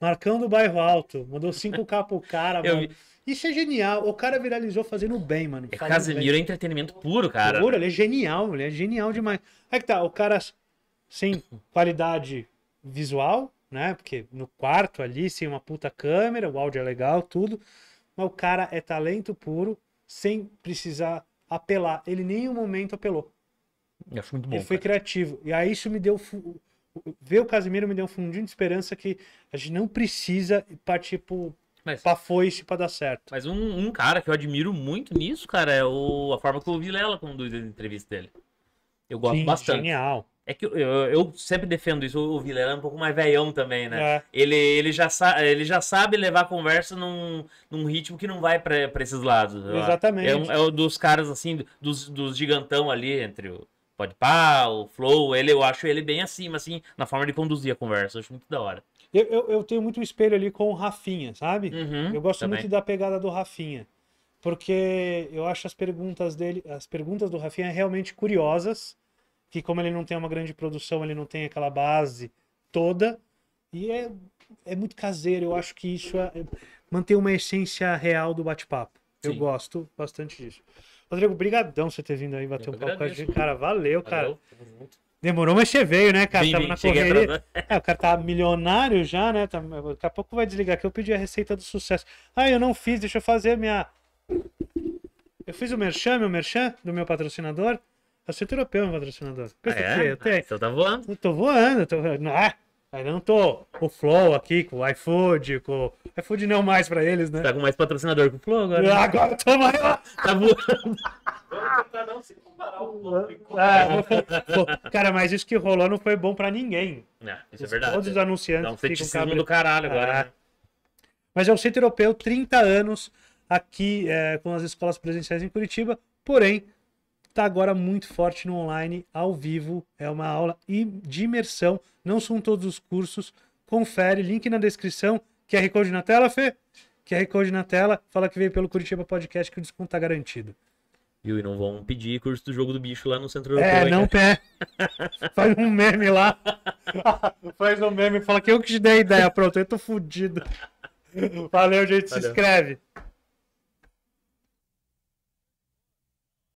Marcando o bairro alto. Mandou 5K pro cara, mano. Eu... Isso é genial. O cara viralizou fazendo bem, mano. É fazendo Casemiro bem. é entretenimento puro, cara. Puro, ele é genial, ele é genial demais. Aí é que tá, o cara sem qualidade visual, né? Porque no quarto ali, sem uma puta câmera, o áudio é legal, tudo. Mas o cara é talento puro, sem precisar apelar. Ele nem em um momento apelou. Eu acho muito bom. Ele foi cara. criativo. E aí isso me deu ver o Casemiro me deu um fundinho de esperança que a gente não precisa partir pro, mas, pra foice pra dar certo. Mas um, um, cara que eu admiro muito nisso, cara, é o, a forma que o Vilela conduz a entrevistas dele. Eu gosto Sim, bastante. Genial. É que eu, eu, eu, sempre defendo isso, o Vilela é um pouco mais velhão também, né? É. Ele, ele, já ele já sabe levar a conversa num, num ritmo que não vai para esses lados. Exatamente. É um, é um, dos caras, assim, dos, dos gigantão ali entre o, Pode pá, o Flow, ele, eu acho ele bem acima, assim, na forma de conduzir a conversa. Eu acho muito da hora. Eu, eu, eu tenho muito espelho ali com o Rafinha, sabe? Uhum, eu gosto também. muito da pegada do Rafinha. Porque eu acho as perguntas dele, as perguntas do Rafinha realmente curiosas. Que como ele não tem uma grande produção, ele não tem aquela base toda. E é, é muito caseiro. Eu acho que isso é, é mantém uma essência real do bate-papo. Eu gosto bastante disso. Rodrigo, brigadão por você ter vindo aí bater eu um papo com a gente. Cara, valeu, valeu. cara. Demorou, mas você veio, né, cara? Vim, tava vim, na correria. [LAUGHS] É, o cara tá milionário já, né? Tá, daqui a pouco vai desligar que eu pedi a receita do sucesso. Ah, eu não fiz, deixa eu fazer minha. Eu fiz o merchan, meu merchan, do meu patrocinador. Eu europeu, é meu patrocinador. Ah, é? Eu tenho. Ah, tá voando. Eu tô voando, tô. Ah, Aí não tô o Flow aqui com o iFood, com. iFood não mais pra eles, né? Tá com mais patrocinador com o Flow agora. Né? Agora toma lá! Tá voando. Vamos não se comparar o Flow. cara, mas isso que rolou não foi bom pra ninguém. É, isso os, é verdade. Todos os anunciantes. Dá um ceticismo cabelo... do caralho agora, ah. né? Mas é o Centro Europeu, 30 anos aqui é, com as escolas presenciais em Curitiba, porém está agora muito forte no online, ao vivo, é uma aula de imersão não são todos os cursos. Confere, link na descrição. QR Code na tela, Fê? QR Code na tela, fala que veio pelo Curitiba Podcast que o desconto tá garantido. Viu? E não vão pedir curso do jogo do bicho lá no Centro é, Europeu. É, não né? pé. [LAUGHS] Faz um meme lá. [LAUGHS] Faz um meme fala que eu que te dei a ideia. Pronto, eu tô fudido. Valeu, gente. Valeu. Se inscreve.